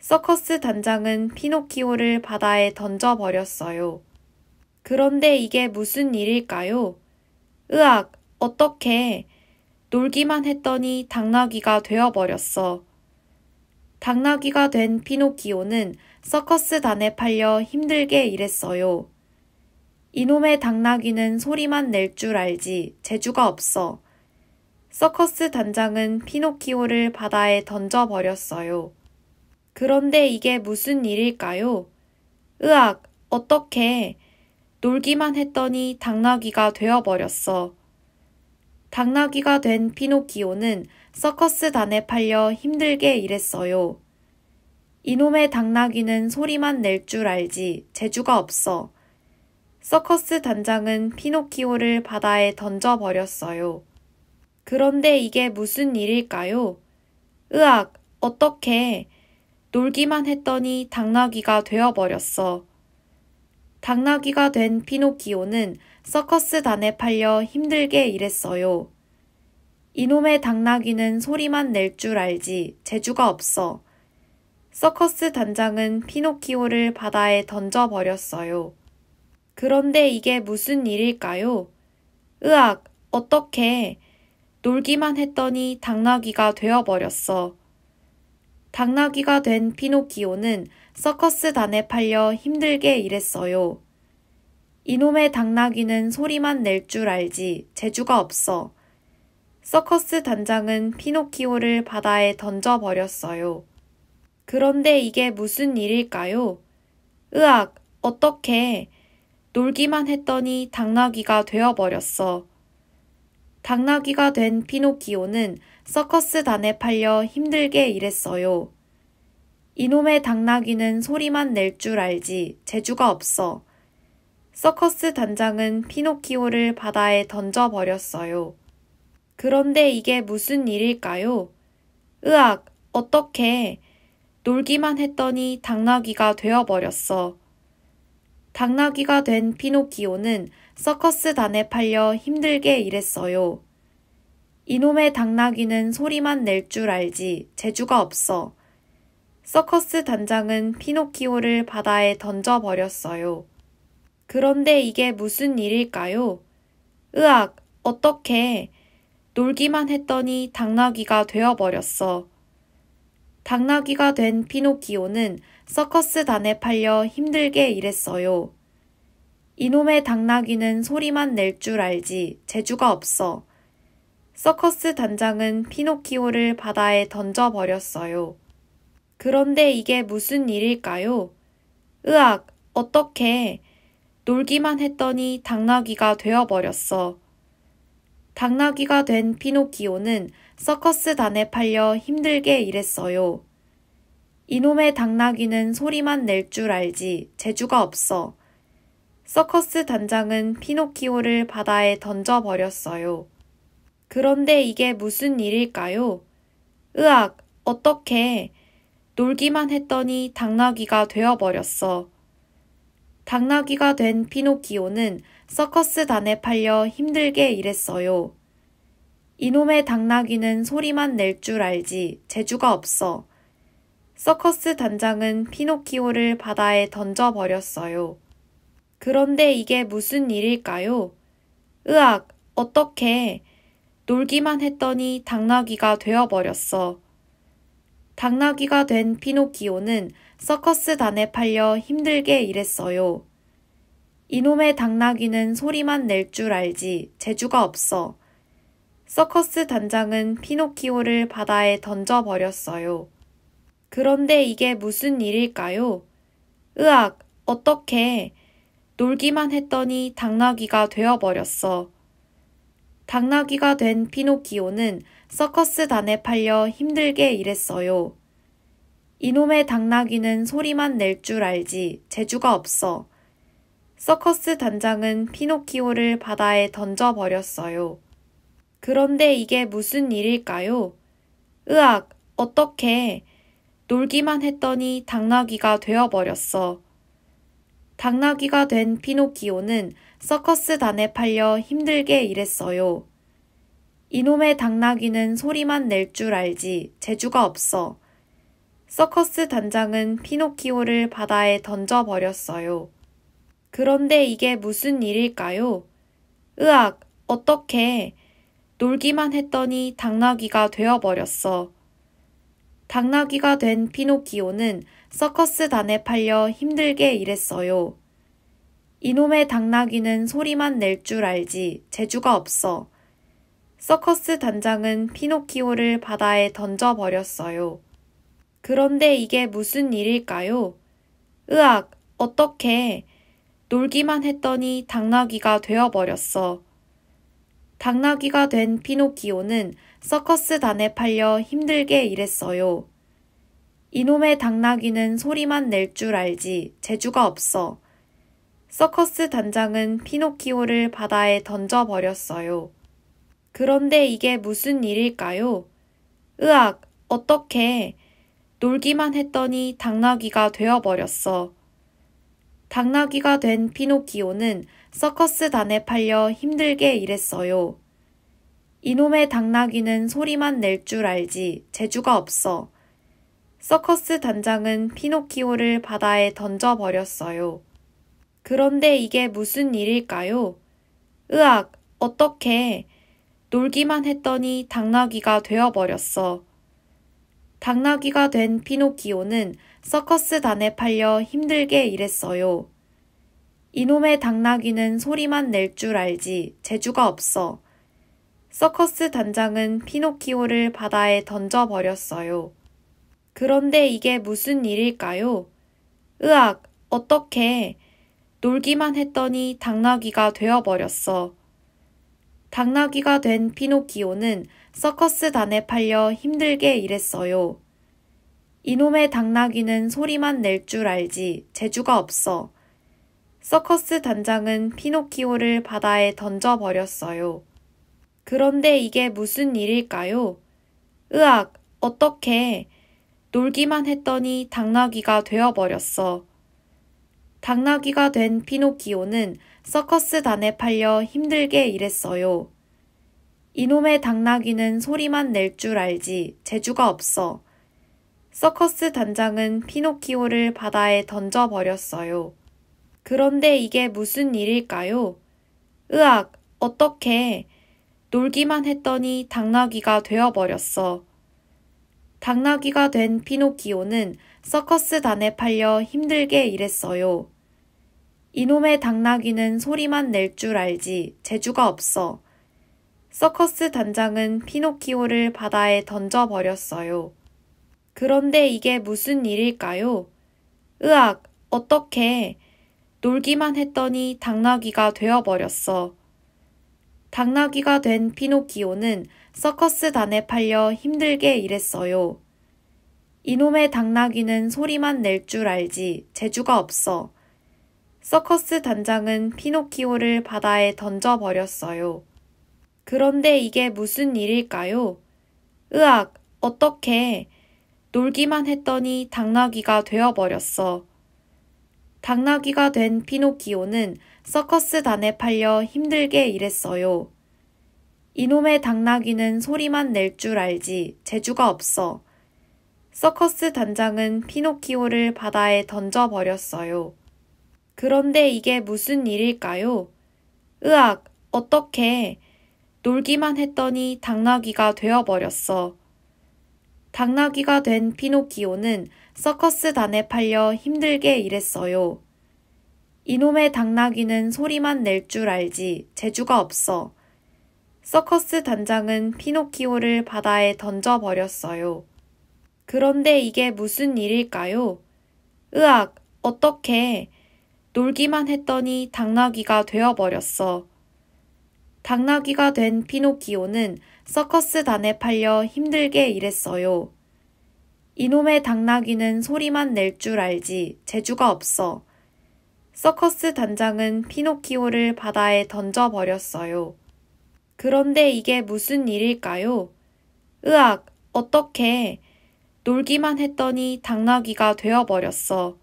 서커스 단장은 피노키오를 바다에 던져버렸어요. 그런데 이게 무슨 일일까요? 으악, 어떻게 놀기만 했더니 당나귀가 되어버렸어. 당나귀가 된 피노키오는 서커스단에 팔려 힘들게 일했어요. 이놈의 당나귀는 소리만 낼 줄 알지 재주가 없어. 서커스 단장은 피노키오를 바다에 던져버렸어요. 그런데 이게 무슨 일일까요? 으악, 어떻게? 놀기만 했더니 당나귀가 되어버렸어. 당나귀가 된 피노키오는 서커스단에 팔려 힘들게 일했어요. 이놈의 당나귀는 소리만 낼 줄 알지 재주가 없어. 서커스 단장은 피노키오를 바다에 던져버렸어요. 그런데 이게 무슨 일일까요? 으악, 어떻게 놀기만 했더니 당나귀가 되어버렸어. 당나귀가 된 피노키오는 서커스단에 팔려 힘들게 일했어요. 이놈의 당나귀는 소리만 낼 줄 알지 재주가 없어. 서커스 단장은 피노키오를 바다에 던져버렸어요. 그런데 이게 무슨 일일까요? 으악, 어떻게 놀기만 했더니 당나귀가 되어버렸어. 당나귀가 된 피노키오는 서커스단에 팔려 힘들게 일했어요. 이놈의 당나귀는 소리만 낼 줄 알지 재주가 없어. 서커스 단장은 피노키오를 바다에 던져버렸어요. 그런데 이게 무슨 일일까요? 으악, 어떻게? 놀기만 했더니 당나귀가 되어버렸어. 당나귀가 된 피노키오는 서커스단에 팔려 힘들게 일했어요. 이놈의 당나귀는 소리만 낼 줄 알지 재주가 없어. 서커스 단장은 피노키오를 바다에 던져버렸어요. 그런데 이게 무슨 일일까요? 으악, 어떻게? 놀기만 했더니 당나귀가 되어버렸어. 당나귀가 된 피노키오는 서커스단에 팔려 힘들게 일했어요. 이놈의 당나귀는 소리만 낼 줄 알지 재주가 없어. 서커스 단장은 피노키오를 바다에 던져버렸어요. 그런데 이게 무슨 일일까요? 으악, 어떻게? 놀기만 했더니 당나귀가 되어버렸어. 당나귀가 된 피노키오는 서커스단에 팔려 힘들게 일했어요. 이놈의 당나귀는 소리만 낼 줄 알지 재주가 없어. 서커스 단장은 피노키오를 바다에 던져버렸어요. 그런데 이게 무슨 일일까요? 으악, 어떻게 놀기만 했더니 당나귀가 되어버렸어. 당나귀가 된 피노키오는 서커스단에 팔려 힘들게 일했어요. 이놈의 당나귀는 소리만 낼 줄 알지 재주가 없어. 서커스 단장은 피노키오를 바다에 던져버렸어요. 그런데 이게 무슨 일일까요? 으악, 어떻게 놀기만 했더니 당나귀가 되어버렸어. 당나귀가 된 피노키오는 서커스단에 팔려 힘들게 일했어요. 이놈의 당나귀는 소리만 낼 줄 알지 재주가 없어. 서커스 단장은 피노키오를 바다에 던져버렸어요. 그런데 이게 무슨 일일까요? 으악, 어떻게 놀기만 했더니 당나귀가 되어버렸어. 당나귀가 된 피노키오는 서커스단에 팔려 힘들게 일했어요. 이놈의 당나귀는 소리만 낼 줄 알지 재주가 없어. 서커스 단장은 피노키오를 바다에 던져버렸어요. 그런데 이게 무슨 일일까요? 으악, 어떻게 놀기만 했더니 당나귀가 되어버렸어. 당나귀가 된 피노키오는 서커스단에 팔려 힘들게 일했어요. 이놈의 당나귀는 소리만 낼 줄 알지 재주가 없어. 서커스 단장은 피노키오를 바다에 던져버렸어요. 그런데 이게 무슨 일일까요? 으악, 어떻게? 놀기만 했더니 당나귀가 되어버렸어. 당나귀가 된 피노키오는 서커스단에 팔려 힘들게 일했어요. 이놈의 당나귀는 소리만 낼 줄 알지 재주가 없어. 서커스 단장은 피노키오를 바다에 던져버렸어요. 그런데 이게 무슨 일일까요? 으악, 어떻게? 놀기만 했더니 당나귀가 되어버렸어. 당나귀가 된 피노키오는 서커스단에 팔려 힘들게 일했어요. 이놈의 당나귀는 소리만 낼 줄 알지 재주가 없어. 서커스 단장은 피노키오를 바다에 던져버렸어요. 그런데 이게 무슨 일일까요? 으악, 어떻게? 놀기만 했더니 당나귀가 되어버렸어. 당나귀가 된 피노키오는 서커스단에 팔려 힘들게 일했어요. 이놈의 당나귀는 소리만 낼 줄 알지 재주가 없어. 서커스 단장은 피노키오를 바다에 던져버렸어요. 그런데 이게 무슨 일일까요? 으악, 어떻게 놀기만 했더니 당나귀가 되어버렸어. 당나귀가 된 피노키오는 서커스단에 팔려 힘들게 일했어요. 이놈의 당나귀는 소리만 낼 줄 알지 재주가 없어. 서커스 단장은 피노키오를 바다에 던져버렸어요. 그런데 이게 무슨 일일까요? 으악, 어떻게 놀기만 했더니 당나귀가 되어버렸어. 당나귀가 된 피노키오는 서커스단에 팔려 힘들게 일했어요. 이놈의 당나귀는 소리만 낼 줄 알지 재주가 없어. 서커스 단장은 피노키오를 바다에 던져버렸어요. 그런데 이게 무슨 일일까요? 으악, 어떻게 놀기만 했더니 당나귀가 되어버렸어. 당나귀가 된 피노키오는 서커스단에 팔려 힘들게 일했어요. 이놈의 당나귀는 소리만 낼 줄 알지 재주가 없어. 서커스 단장은 피노키오를 바다에 던져버렸어요. 그런데 이게 무슨 일일까요? 으악, 어떻게 놀기만 했더니 당나귀가 되어버렸어. 당나귀가 된 피노키오는 서커스단에 팔려 힘들게 일했어요. 이놈의 당나귀는 소리만 낼 줄 알지 재주가 없어. 서커스 단장은 피노키오를 바다에 던져버렸어요. 그런데 이게 무슨 일일까요? 으악, 어떻게 놀기만 했더니 당나귀가 되어버렸어. 당나귀가 된 피노키오는 서커스단에 팔려 힘들게 일했어요. 이놈의 당나귀는 소리만 낼 줄 알지 재주가 없어. 서커스 단장은 피노키오를 바다에 던져버렸어요. 그런데 이게 무슨 일일까요? 으악, 어떻게? 놀기만 했더니 당나귀가 되어버렸어. 당나귀가 된 피노키오는 서커스단에 팔려 힘들게 일했어요. 이놈의 당나귀는 소리만 낼 줄 알지 재주가 없어. 서커스 단장은 피노키오를 바다에 던져버렸어요. 그런데 이게 무슨 일일까요? 으악, 어떻게? 놀기만 했더니 당나귀가 되어버렸어. 당나귀가 된 피노키오는 서커스단에 팔려 힘들게 일했어요. 이놈의 당나귀는 소리만 낼 줄 알지 재주가 없어. 서커스 단장은 피노키오를 바다에 던져버렸어요. 그런데 이게 무슨 일일까요? 으악, 어떻게? 놀기만 했더니 당나귀가 되어버렸어. 당나귀가 된 피노키오는 서커스단에 팔려 힘들게 일했어요. 이놈의 당나귀는 소리만 낼 줄 알지 재주가 없어. 서커스 단장은 피노키오를 바다에 던져버렸어요. 그런데 이게 무슨 일일까요? 으악, 어떻게? 놀기만 했더니 당나귀가 되어버렸어. 당나귀가 된 피노키오는 서커스단에 팔려 힘들게 일했어요. 이놈의 당나귀는 소리만 낼 줄 알지 재주가 없어. 서커스 단장은 피노키오를 바다에 던져버렸어요. 그런데 이게 무슨 일일까요? 으악, 어떻게 놀기만 했더니 당나귀가 되어버렸어.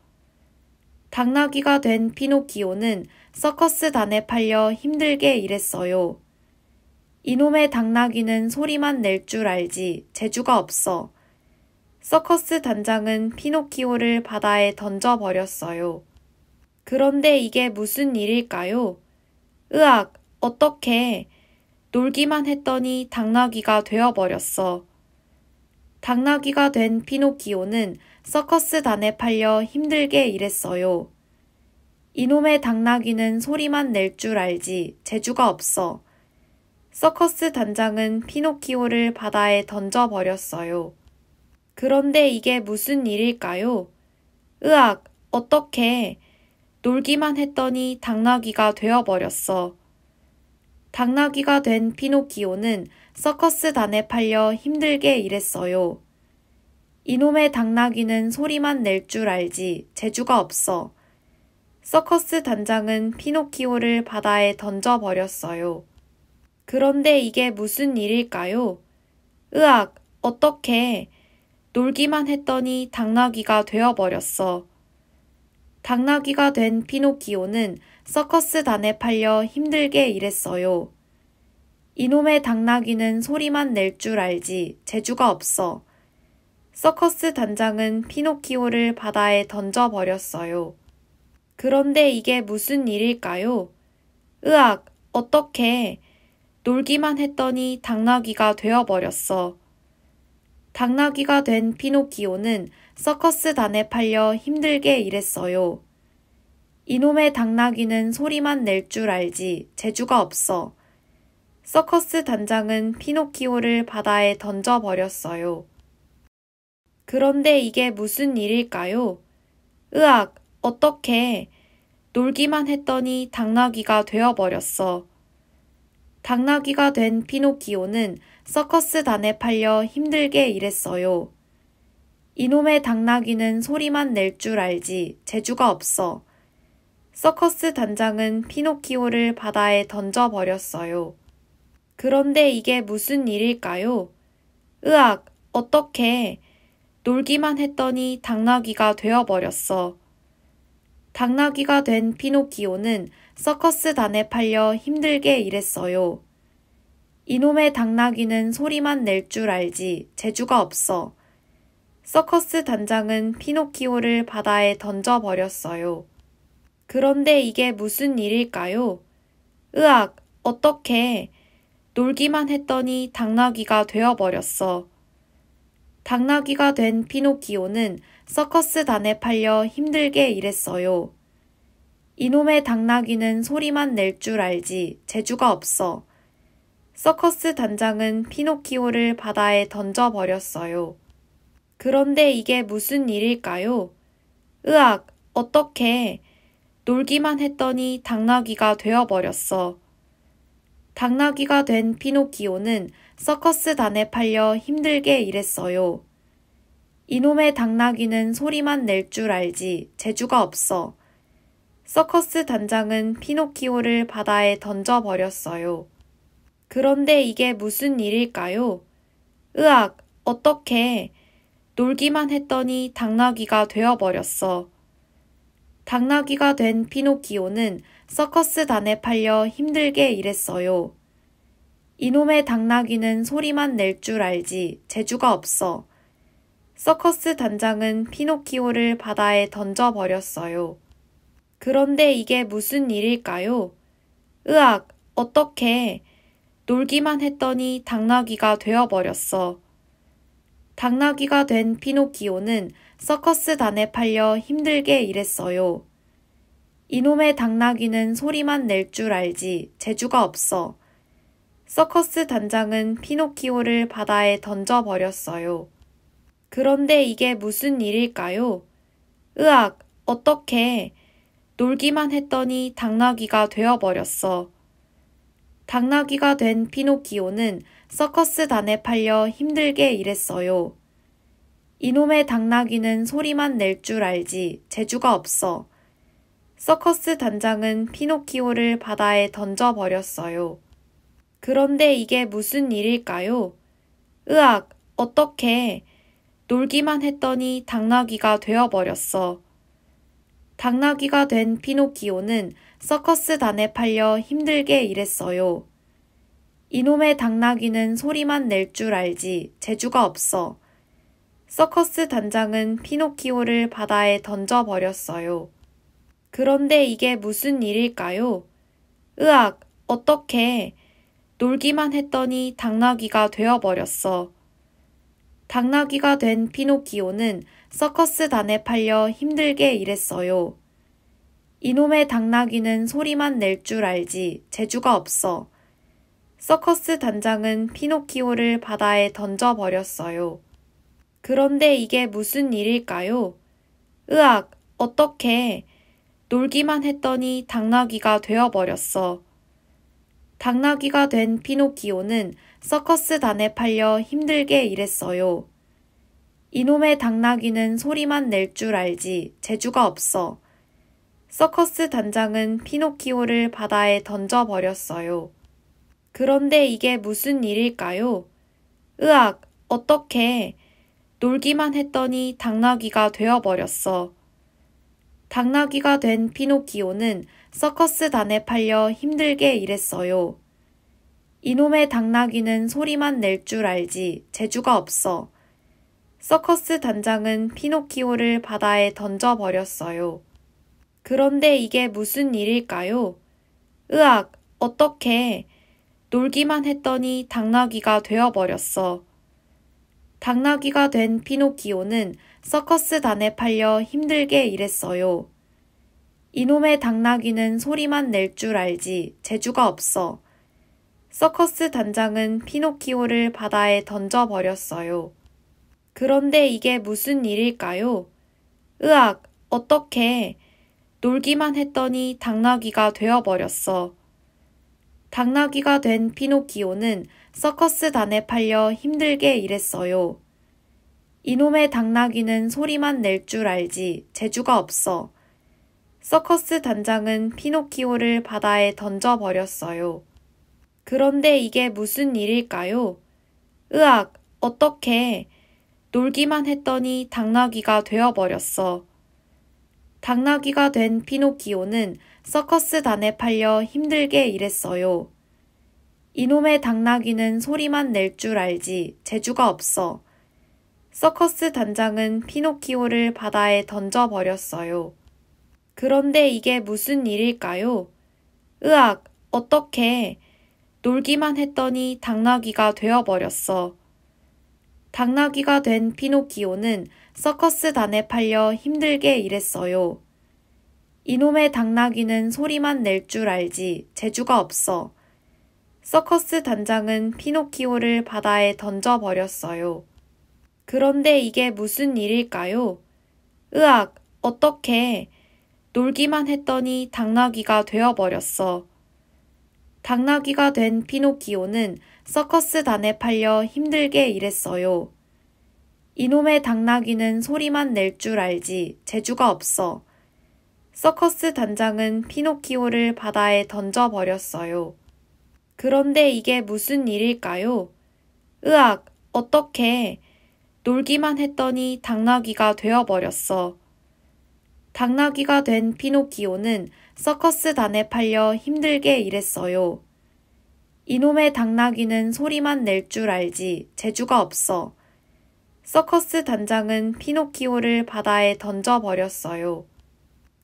당나귀가 된 피노키오는 서커스단에 팔려 힘들게 일했어요. 이놈의 당나귀는 소리만 낼 줄 알지 재주가 없어. 서커스 단장은 피노키오를 바다에 던져버렸어요. 그런데 이게 무슨 일일까요? 으악, 어떻게 놀기만 했더니 당나귀가 되어버렸어. 당나귀가 된 피노키오는 서커스단에 팔려 힘들게 일했어요. 이놈의 당나귀는 소리만 낼 줄 알지 재주가 없어. 서커스 단장은 피노키오를 바다에 던져버렸어요. 그런데 이게 무슨 일일까요? 으악, 어떻게 놀기만 했더니 당나귀가 되어버렸어. 당나귀가 된 피노키오는 서커스단에 팔려 힘들게 일했어요. 이놈의 당나귀는 소리만 낼 줄 알지 재주가 없어. 서커스 단장은 피노키오를 바다에 던져버렸어요. 그런데 이게 무슨 일일까요? 으악, 어떻게 놀기만 했더니 당나귀가 되어버렸어. 당나귀가 된 피노키오는 서커스단에 팔려 힘들게 일했어요. 이놈의 당나귀는 소리만 낼 줄 알지 재주가 없어. 서커스 단장은 피노키오를 바다에 던져버렸어요. 그런데 이게 무슨 일일까요? 으악, 어떻게? 놀기만 했더니 당나귀가 되어버렸어. 당나귀가 된 피노키오는 서커스단에 팔려 힘들게 일했어요. 이놈의 당나귀는 소리만 낼 줄 알지 재주가 없어. 서커스 단장은 피노키오를 바다에 던져버렸어요. 그런데 이게 무슨 일일까요? 으악, 어떻게? 놀기만 했더니 당나귀가 되어버렸어. 당나귀가 된 피노키오는 서커스단에 팔려 힘들게 일했어요. 이놈의 당나귀는 소리만 낼 줄 알지 재주가 없어. 서커스 단장은 피노키오를 바다에 던져버렸어요. 그런데 이게 무슨 일일까요? 으악, 어떻게? 놀기만 했더니 당나귀가 되어버렸어. 당나귀가 된 피노키오는 서커스단에 팔려 힘들게 일했어요. 이놈의 당나귀는 소리만 낼 줄 알지 재주가 없어. 서커스 단장은 피노키오를 바다에 던져버렸어요. 그런데 이게 무슨 일일까요? 으악, 어떻게 놀기만 했더니 당나귀가 되어버렸어. 당나귀가 된 피노키오는 서커스단에 팔려 힘들게 일했어요. 이놈의 당나귀는 소리만 낼 줄 알지 재주가 없어. 서커스 단장은 피노키오를 바다에 던져버렸어요. 그런데 이게 무슨 일일까요? 으악, 어떻게 놀기만 했더니 당나귀가 되어버렸어. 당나귀가 된 피노키오는 서커스단에 팔려 힘들게 일했어요. 이놈의 당나귀는 소리만 낼 줄 알지 재주가 없어. 서커스 단장은 피노키오를 바다에 던져버렸어요. 그런데 이게 무슨 일일까요? 으악, 어떻게? 놀기만 했더니 당나귀가 되어버렸어. 당나귀가 된 피노키오는 서커스단에 팔려 힘들게 일했어요. 이놈의 당나귀는 소리만 낼 줄 알지 재주가 없어. 서커스 단장은 피노키오를 바다에 던져버렸어요. 그런데 이게 무슨 일일까요? 으악, 어떻게? 놀기만 했더니 당나귀가 되어버렸어. 당나귀가 된 피노키오는 서커스단에 팔려 힘들게 일했어요. 이놈의 당나귀는 소리만 낼 줄 알지 재주가 없어. 서커스 단장은 피노키오를 바다에 던져버렸어요. 그런데 이게 무슨 일일까요? 으악, 어떻게 놀기만 했더니 당나귀가 되어버렸어. 당나귀가 된 피노키오는 서커스단에 팔려 힘들게 일했어요. 이놈의 당나귀는 소리만 낼 줄 알지 재주가 없어. 서커스 단장은 피노키오를 바다에 던져버렸어요. 그런데 이게 무슨 일일까요? 으악, 어떻게? 놀기만 했더니 당나귀가 되어버렸어. 당나귀가 된 피노키오는 서커스단에 팔려 힘들게 일했어요. 이놈의 당나귀는 소리만 낼 줄 알지 재주가 없어. 서커스 단장은 피노키오를 바다에 던져버렸어요. 그런데 이게 무슨 일일까요? 으악, 어떻게? 놀기만 했더니 당나귀가 되어버렸어. 당나귀가 된 피노키오는 서커스단에 팔려 힘들게 일했어요. 이놈의 당나귀는 소리만 낼 줄 알지 재주가 없어. 서커스 단장은 피노키오를 바다에 던져버렸어요. 그런데 이게 무슨 일일까요? 으악, 어떻게? 놀기만 했더니 당나귀가 되어버렸어. 당나귀가 된 피노키오는 서커스단에 팔려 힘들게 일했어요. 이놈의 당나귀는 소리만 낼 줄 알지 재주가 없어. 서커스 단장은 피노키오를 바다에 던져버렸어요. 그런데 이게 무슨 일일까요? 으악, 어떻게 놀기만 했더니 당나귀가 되어버렸어. 당나귀가 된 피노키오는 서커스단에 팔려 힘들게 일했어요. 이놈의 당나귀는 소리만 낼 줄 알지 재주가 없어. 서커스 단장은 피노키오를 바다에 던져버렸어요. 그런데 이게 무슨 일일까요? 으악, 어떻게 놀기만 했더니 당나귀가 되어버렸어. 당나귀가 된 피노키오는 서커스단에 팔려 힘들게 일했어요. 이놈의 당나귀는 소리만 낼 줄 알지 재주가 없어. 서커스 단장은 피노키오를 바다에 던져버렸어요. 그런데 이게 무슨 일일까요? 으악, 어떻게 놀기만 했더니 당나귀가 되어버렸어. 당나귀가 된 피노키오는 서커스단에 팔려 힘들게 일했어요. 이놈의 당나귀는 소리만 낼 줄 알지 재주가 없어. 서커스 단장은 피노키오를 바다에 던져버렸어요. 그런데 이게 무슨 일일까요? 으악, 어떻게 놀기만 했더니 당나귀가 되어버렸어. 당나귀가 된 피노키오는 서커스단에 팔려 힘들게 일했어요. 이놈의 당나귀는 소리만 낼 줄 알지 재주가 없어. 서커스 단장은 피노키오를 바다에 던져버렸어요. 그런데 이게 무슨 일일까요? 으악, 어떻게? 놀기만 했더니 당나귀가 되어버렸어. 당나귀가 된 피노키오는 서커스단에 팔려 힘들게 일했어요. 이놈의 당나귀는 소리만 낼 줄 알지 재주가 없어. 서커스 단장은 피노키오를 바다에 던져버렸어요. 그런데 이게 무슨 일일까요? 으악, 어떻게? 놀기만 했더니 당나귀가 되어버렸어. 당나귀가 된 피노키오는 서커스단에 팔려 힘들게 일했어요. 이놈의 당나귀는 소리만 낼 줄 알지 재주가 없어. 서커스 단장은 피노키오를 바다에 던져버렸어요. 그런데 이게 무슨 일일까요? 으악, 어떻게? 놀기만 했더니 당나귀가 되어버렸어. 당나귀가 된 피노키오는 서커스단에 팔려 힘들게 일했어요. 이놈의 당나귀는 소리만 낼 줄 알지 재주가 없어. 서커스 단장은 피노키오를 바다에 던져버렸어요.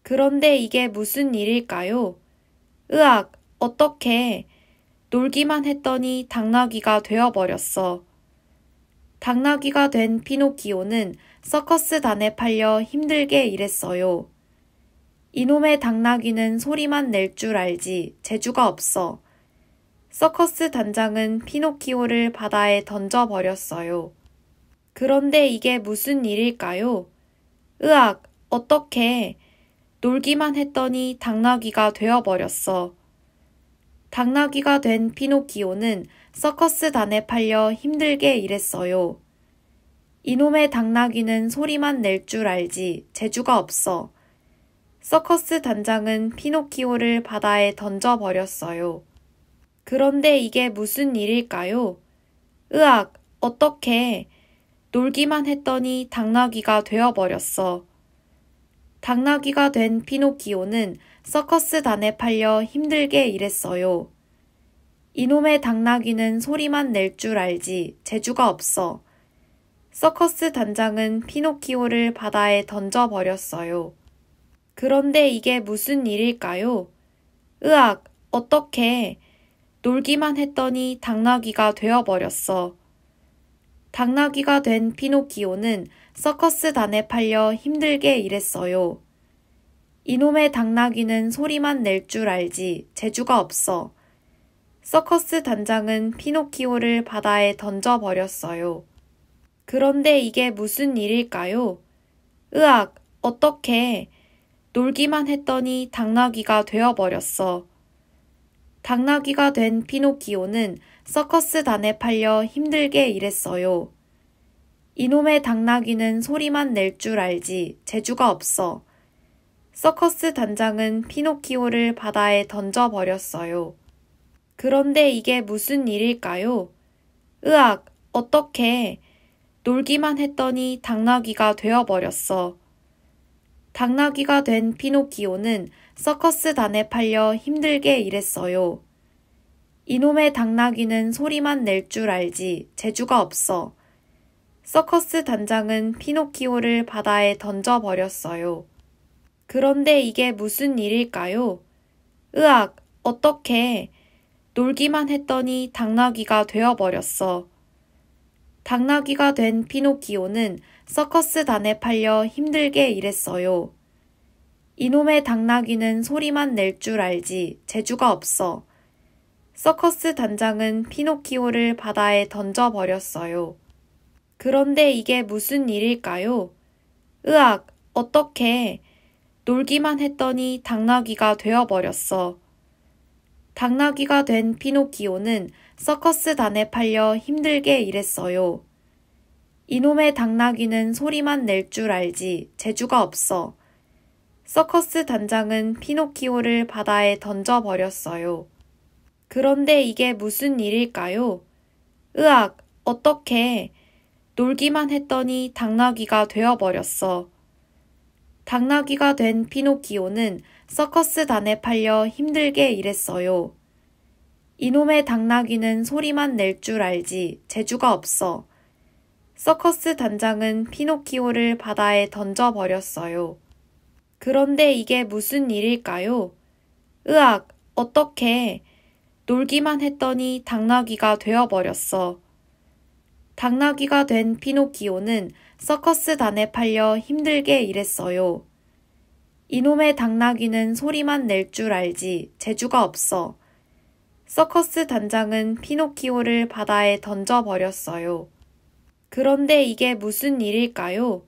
그런데 이게 무슨 일일까요? 으악, 어떻게 놀기만 했더니 당나귀가 되어버렸어. 당나귀가 된 피노키오는 서커스단에 팔려 힘들게 일했어요. 이놈의 당나귀는 소리만 낼 줄 알지 재주가 없어. 서커스 단장은 피노키오를 바다에 던져버렸어요. 그런데 이게 무슨 일일까요? 으악, 어떻게 놀기만 했더니 당나귀가 되어버렸어. 당나귀가 된 피노키오는 서커스단에 팔려 힘들게 일했어요. 이놈의 당나귀는 소리만 낼 줄 알지 재주가 없어. 서커스 단장은 피노키오를 바다에 던져버렸어요. 그런데 이게 무슨 일일까요? 으악, 어떻게? 놀기만 했더니 당나귀가 되어버렸어. 당나귀가 된 피노키오는 서커스단에 팔려 힘들게 일했어요. 이놈의 당나귀는 소리만 낼 줄 알지 재주가 없어. 서커스 단장은 피노키오를 바다에 던져버렸어요. 그런데 이게 무슨 일일까요? 으악, 어떻게. 놀기만 했더니 당나귀가 되어버렸어. 당나귀가 된 피노키오는 서커스단에 팔려 힘들게 일했어요. 이놈의 당나귀는 소리만 낼 줄 알지 재주가 없어. 서커스 단장은 피노키오를 바다에 던져버렸어요. 그런데 이게 무슨 일일까요? 으악, 어떻게 놀기만 했더니 당나귀가 되어버렸어. 당나귀가 된 피노키오는 서커스단에 팔려 힘들게 일했어요. 이놈의 당나귀는 소리만 낼 줄 알지 재주가 없어. 서커스 단장은 피노키오를 바다에 던져버렸어요. 그런데 이게 무슨 일일까요? 으악, 어떻게? 놀기만 했더니 당나귀가 되어버렸어. 당나귀가 된 피노키오는 서커스단에 팔려 힘들게 일했어요. 이놈의 당나귀는 소리만 낼 줄 알지 재주가 없어. 서커스 단장은 피노키오를 바다에 던져버렸어요. 그런데 이게 무슨 일일까요? 으악, 어떻게. 놀기만 했더니 당나귀가 되어버렸어. 당나귀가 된 피노키오는 서커스단에 팔려 힘들게 일했어요. 이놈의 당나귀는 소리만 낼 줄 알지 재주가 없어. 서커스 단장은 피노키오를 바다에 던져버렸어요. 그런데 이게 무슨 일일까요? 으악, 어떻게. 놀기만 했더니 당나귀가 되어버렸어. 당나귀가 된 피노키오는 서커스단에 팔려 힘들게 일했어요. 이놈의 당나귀는 소리만 낼 줄 알지 재주가 없어. 서커스 단장은 피노키오를 바다에 던져버렸어요. 그런데 이게 무슨 일일까요? 으악, 어떻게 놀기만 했더니 당나귀가 되어버렸어. 당나귀가 된 피노키오는 서커스단에 팔려 힘들게 일했어요. 이놈의 당나귀는 소리만 낼 줄 알지 재주가 없어. 서커스 단장은 피노키오를 바다에 던져버렸어요. 그런데 이게 무슨 일일까요? 으악, 어떻게 놀기만 했더니 당나귀가 되어버렸어. 당나귀가 된 피노키오는 서커스단에 팔려 힘들게 일했어요. 이놈의 당나귀는 소리만 낼 줄 알지 재주가 없어. 서커스 단장은 피노키오를 바다에 던져버렸어요. 그런데 이게 무슨 일일까요?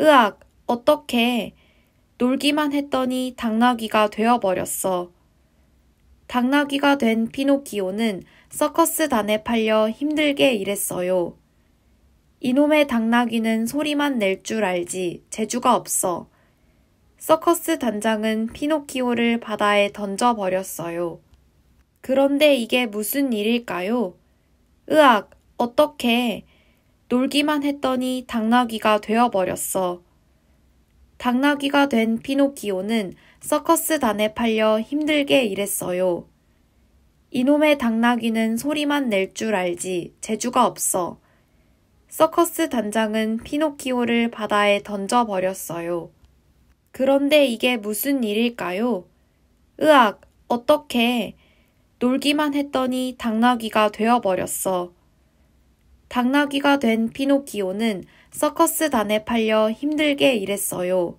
으악, 어떻게 놀기만 했더니 당나귀가 되어버렸어. 당나귀가 된 피노키오는 서커스단에 팔려 힘들게 일했어요. 이놈의 당나귀는 소리만 낼 줄 알지 재주가 없어. 서커스 단장은 피노키오를 바다에 던져버렸어요. 그런데 이게 무슨 일일까요? 으악, 어떻게 놀기만 했더니 당나귀가 되어버렸어. 당나귀가 된 피노키오는 서커스단에 팔려 힘들게 일했어요. 이놈의 당나귀는 소리만 낼 줄 알지 재주가 없어. 서커스 단장은 피노키오를 바다에 던져버렸어요. 그런데 이게 무슨 일일까요? 으악, 어떻게? 놀기만 했더니 당나귀가 되어버렸어. 당나귀가 된 피노키오는 서커스단에 팔려 힘들게 일했어요.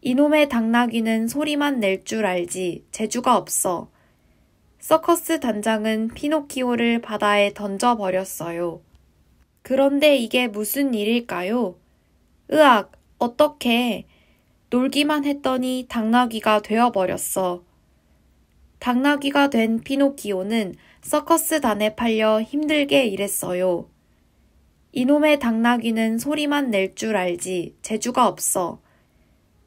이놈의 당나귀는 소리만 낼 줄 알지 재주가 없어. 서커스 단장은 피노키오를 바다에 던져버렸어요. 그런데 이게 무슨 일일까요? 으악, 어떻게 놀기만 했더니 당나귀가 되어버렸어. 당나귀가 된 피노키오는 서커스단에 팔려 힘들게 일했어요. 이놈의 당나귀는 소리만 낼 줄 알지 재주가 없어.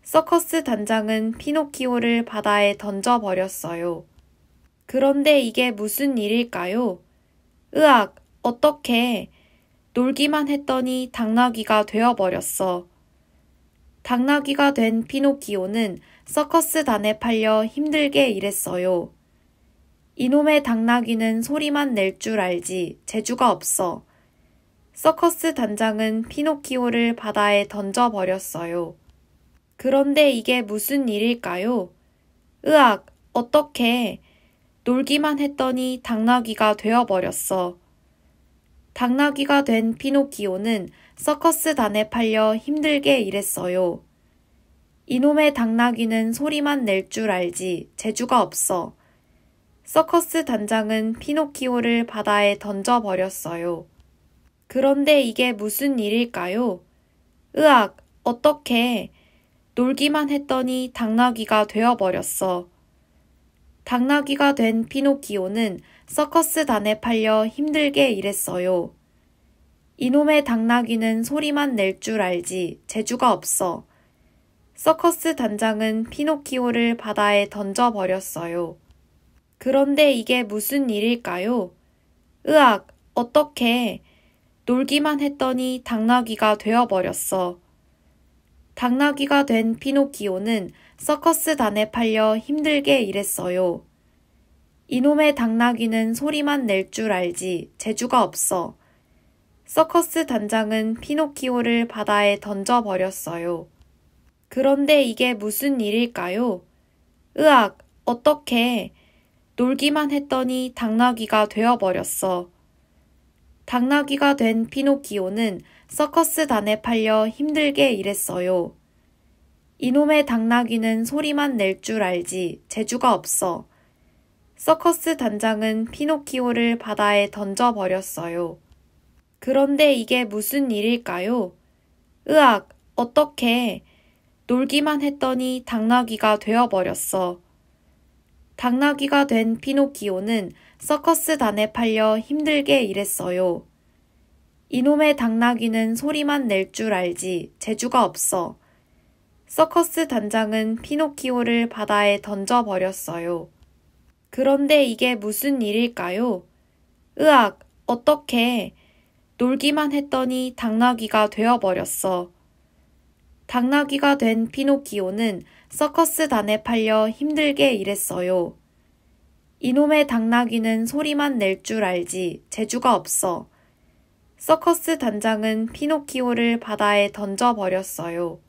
서커스 단장은 피노키오를 바다에 던져버렸어요. 그런데 이게 무슨 일일까요? 으악, 어떻게 놀기만 했더니 당나귀가 되어버렸어. 당나귀가 된 피노키오는 서커스단에 팔려 힘들게 일했어요. 이놈의 당나귀는 소리만 낼 줄 알지 재주가 없어. 서커스 단장은 피노키오를 바다에 던져버렸어요. 그런데 이게 무슨 일일까요? 으악, 어떻게 놀기만 했더니 당나귀가 되어버렸어. 당나귀가 된 피노키오는 서커스단에 팔려 힘들게 일했어요. 이놈의 당나귀는 소리만 낼 줄 알지 재주가 없어. 서커스 단장은 피노키오를 바다에 던져버렸어요. 그런데 이게 무슨 일일까요? 으악, 어떻게 놀기만 했더니 당나귀가 되어버렸어. 당나귀가 된 피노키오는 서커스단에 팔려 힘들게 일했어요. 이놈의 당나귀는 소리만 낼 줄 알지 재주가 없어. 서커스 단장은 피노키오를 바다에 던져버렸어요. 그런데 이게 무슨 일일까요? 으악, 어떻게? 놀기만 했더니 당나귀가 되어버렸어. 당나귀가 된 피노키오는 서커스단에 팔려 힘들게 일했어요. 이놈의 당나귀는 소리만 낼 줄 알지 재주가 없어. 서커스 단장은 피노키오를 바다에 던져버렸어요. 그런데 이게 무슨 일일까요? 으악, 어떻게. 놀기만 했더니 당나귀가 되어버렸어. 당나귀가 된 피노키오는 서커스단에 팔려 힘들게 일했어요. 이놈의 당나귀는 소리만 낼 줄 알지 재주가 없어. 서커스 단장은 피노키오를 바다에 던져버렸어요. 그런데 이게 무슨 일일까요? 으악, 어떻게 놀기만 했더니 당나귀가 되어버렸어. 당나귀가 된 피노키오는 서커스단에 팔려 힘들게 일했어요. 이놈의 당나귀는 소리만 낼 줄 알지 재주가 없어. 서커스 단장은 피노키오를 바다에 던져버렸어요. 그런데 이게 무슨 일일까요? 으악, 어떻게? 놀기만 했더니 당나귀가 되어버렸어. 당나귀가 된 피노키오는 서커스단에 팔려 힘들게 일했어요. 이놈의 당나귀는 소리만 낼 줄 알지 재주가 없어. 서커스 단장은 피노키오를 바다에 던져버렸어요.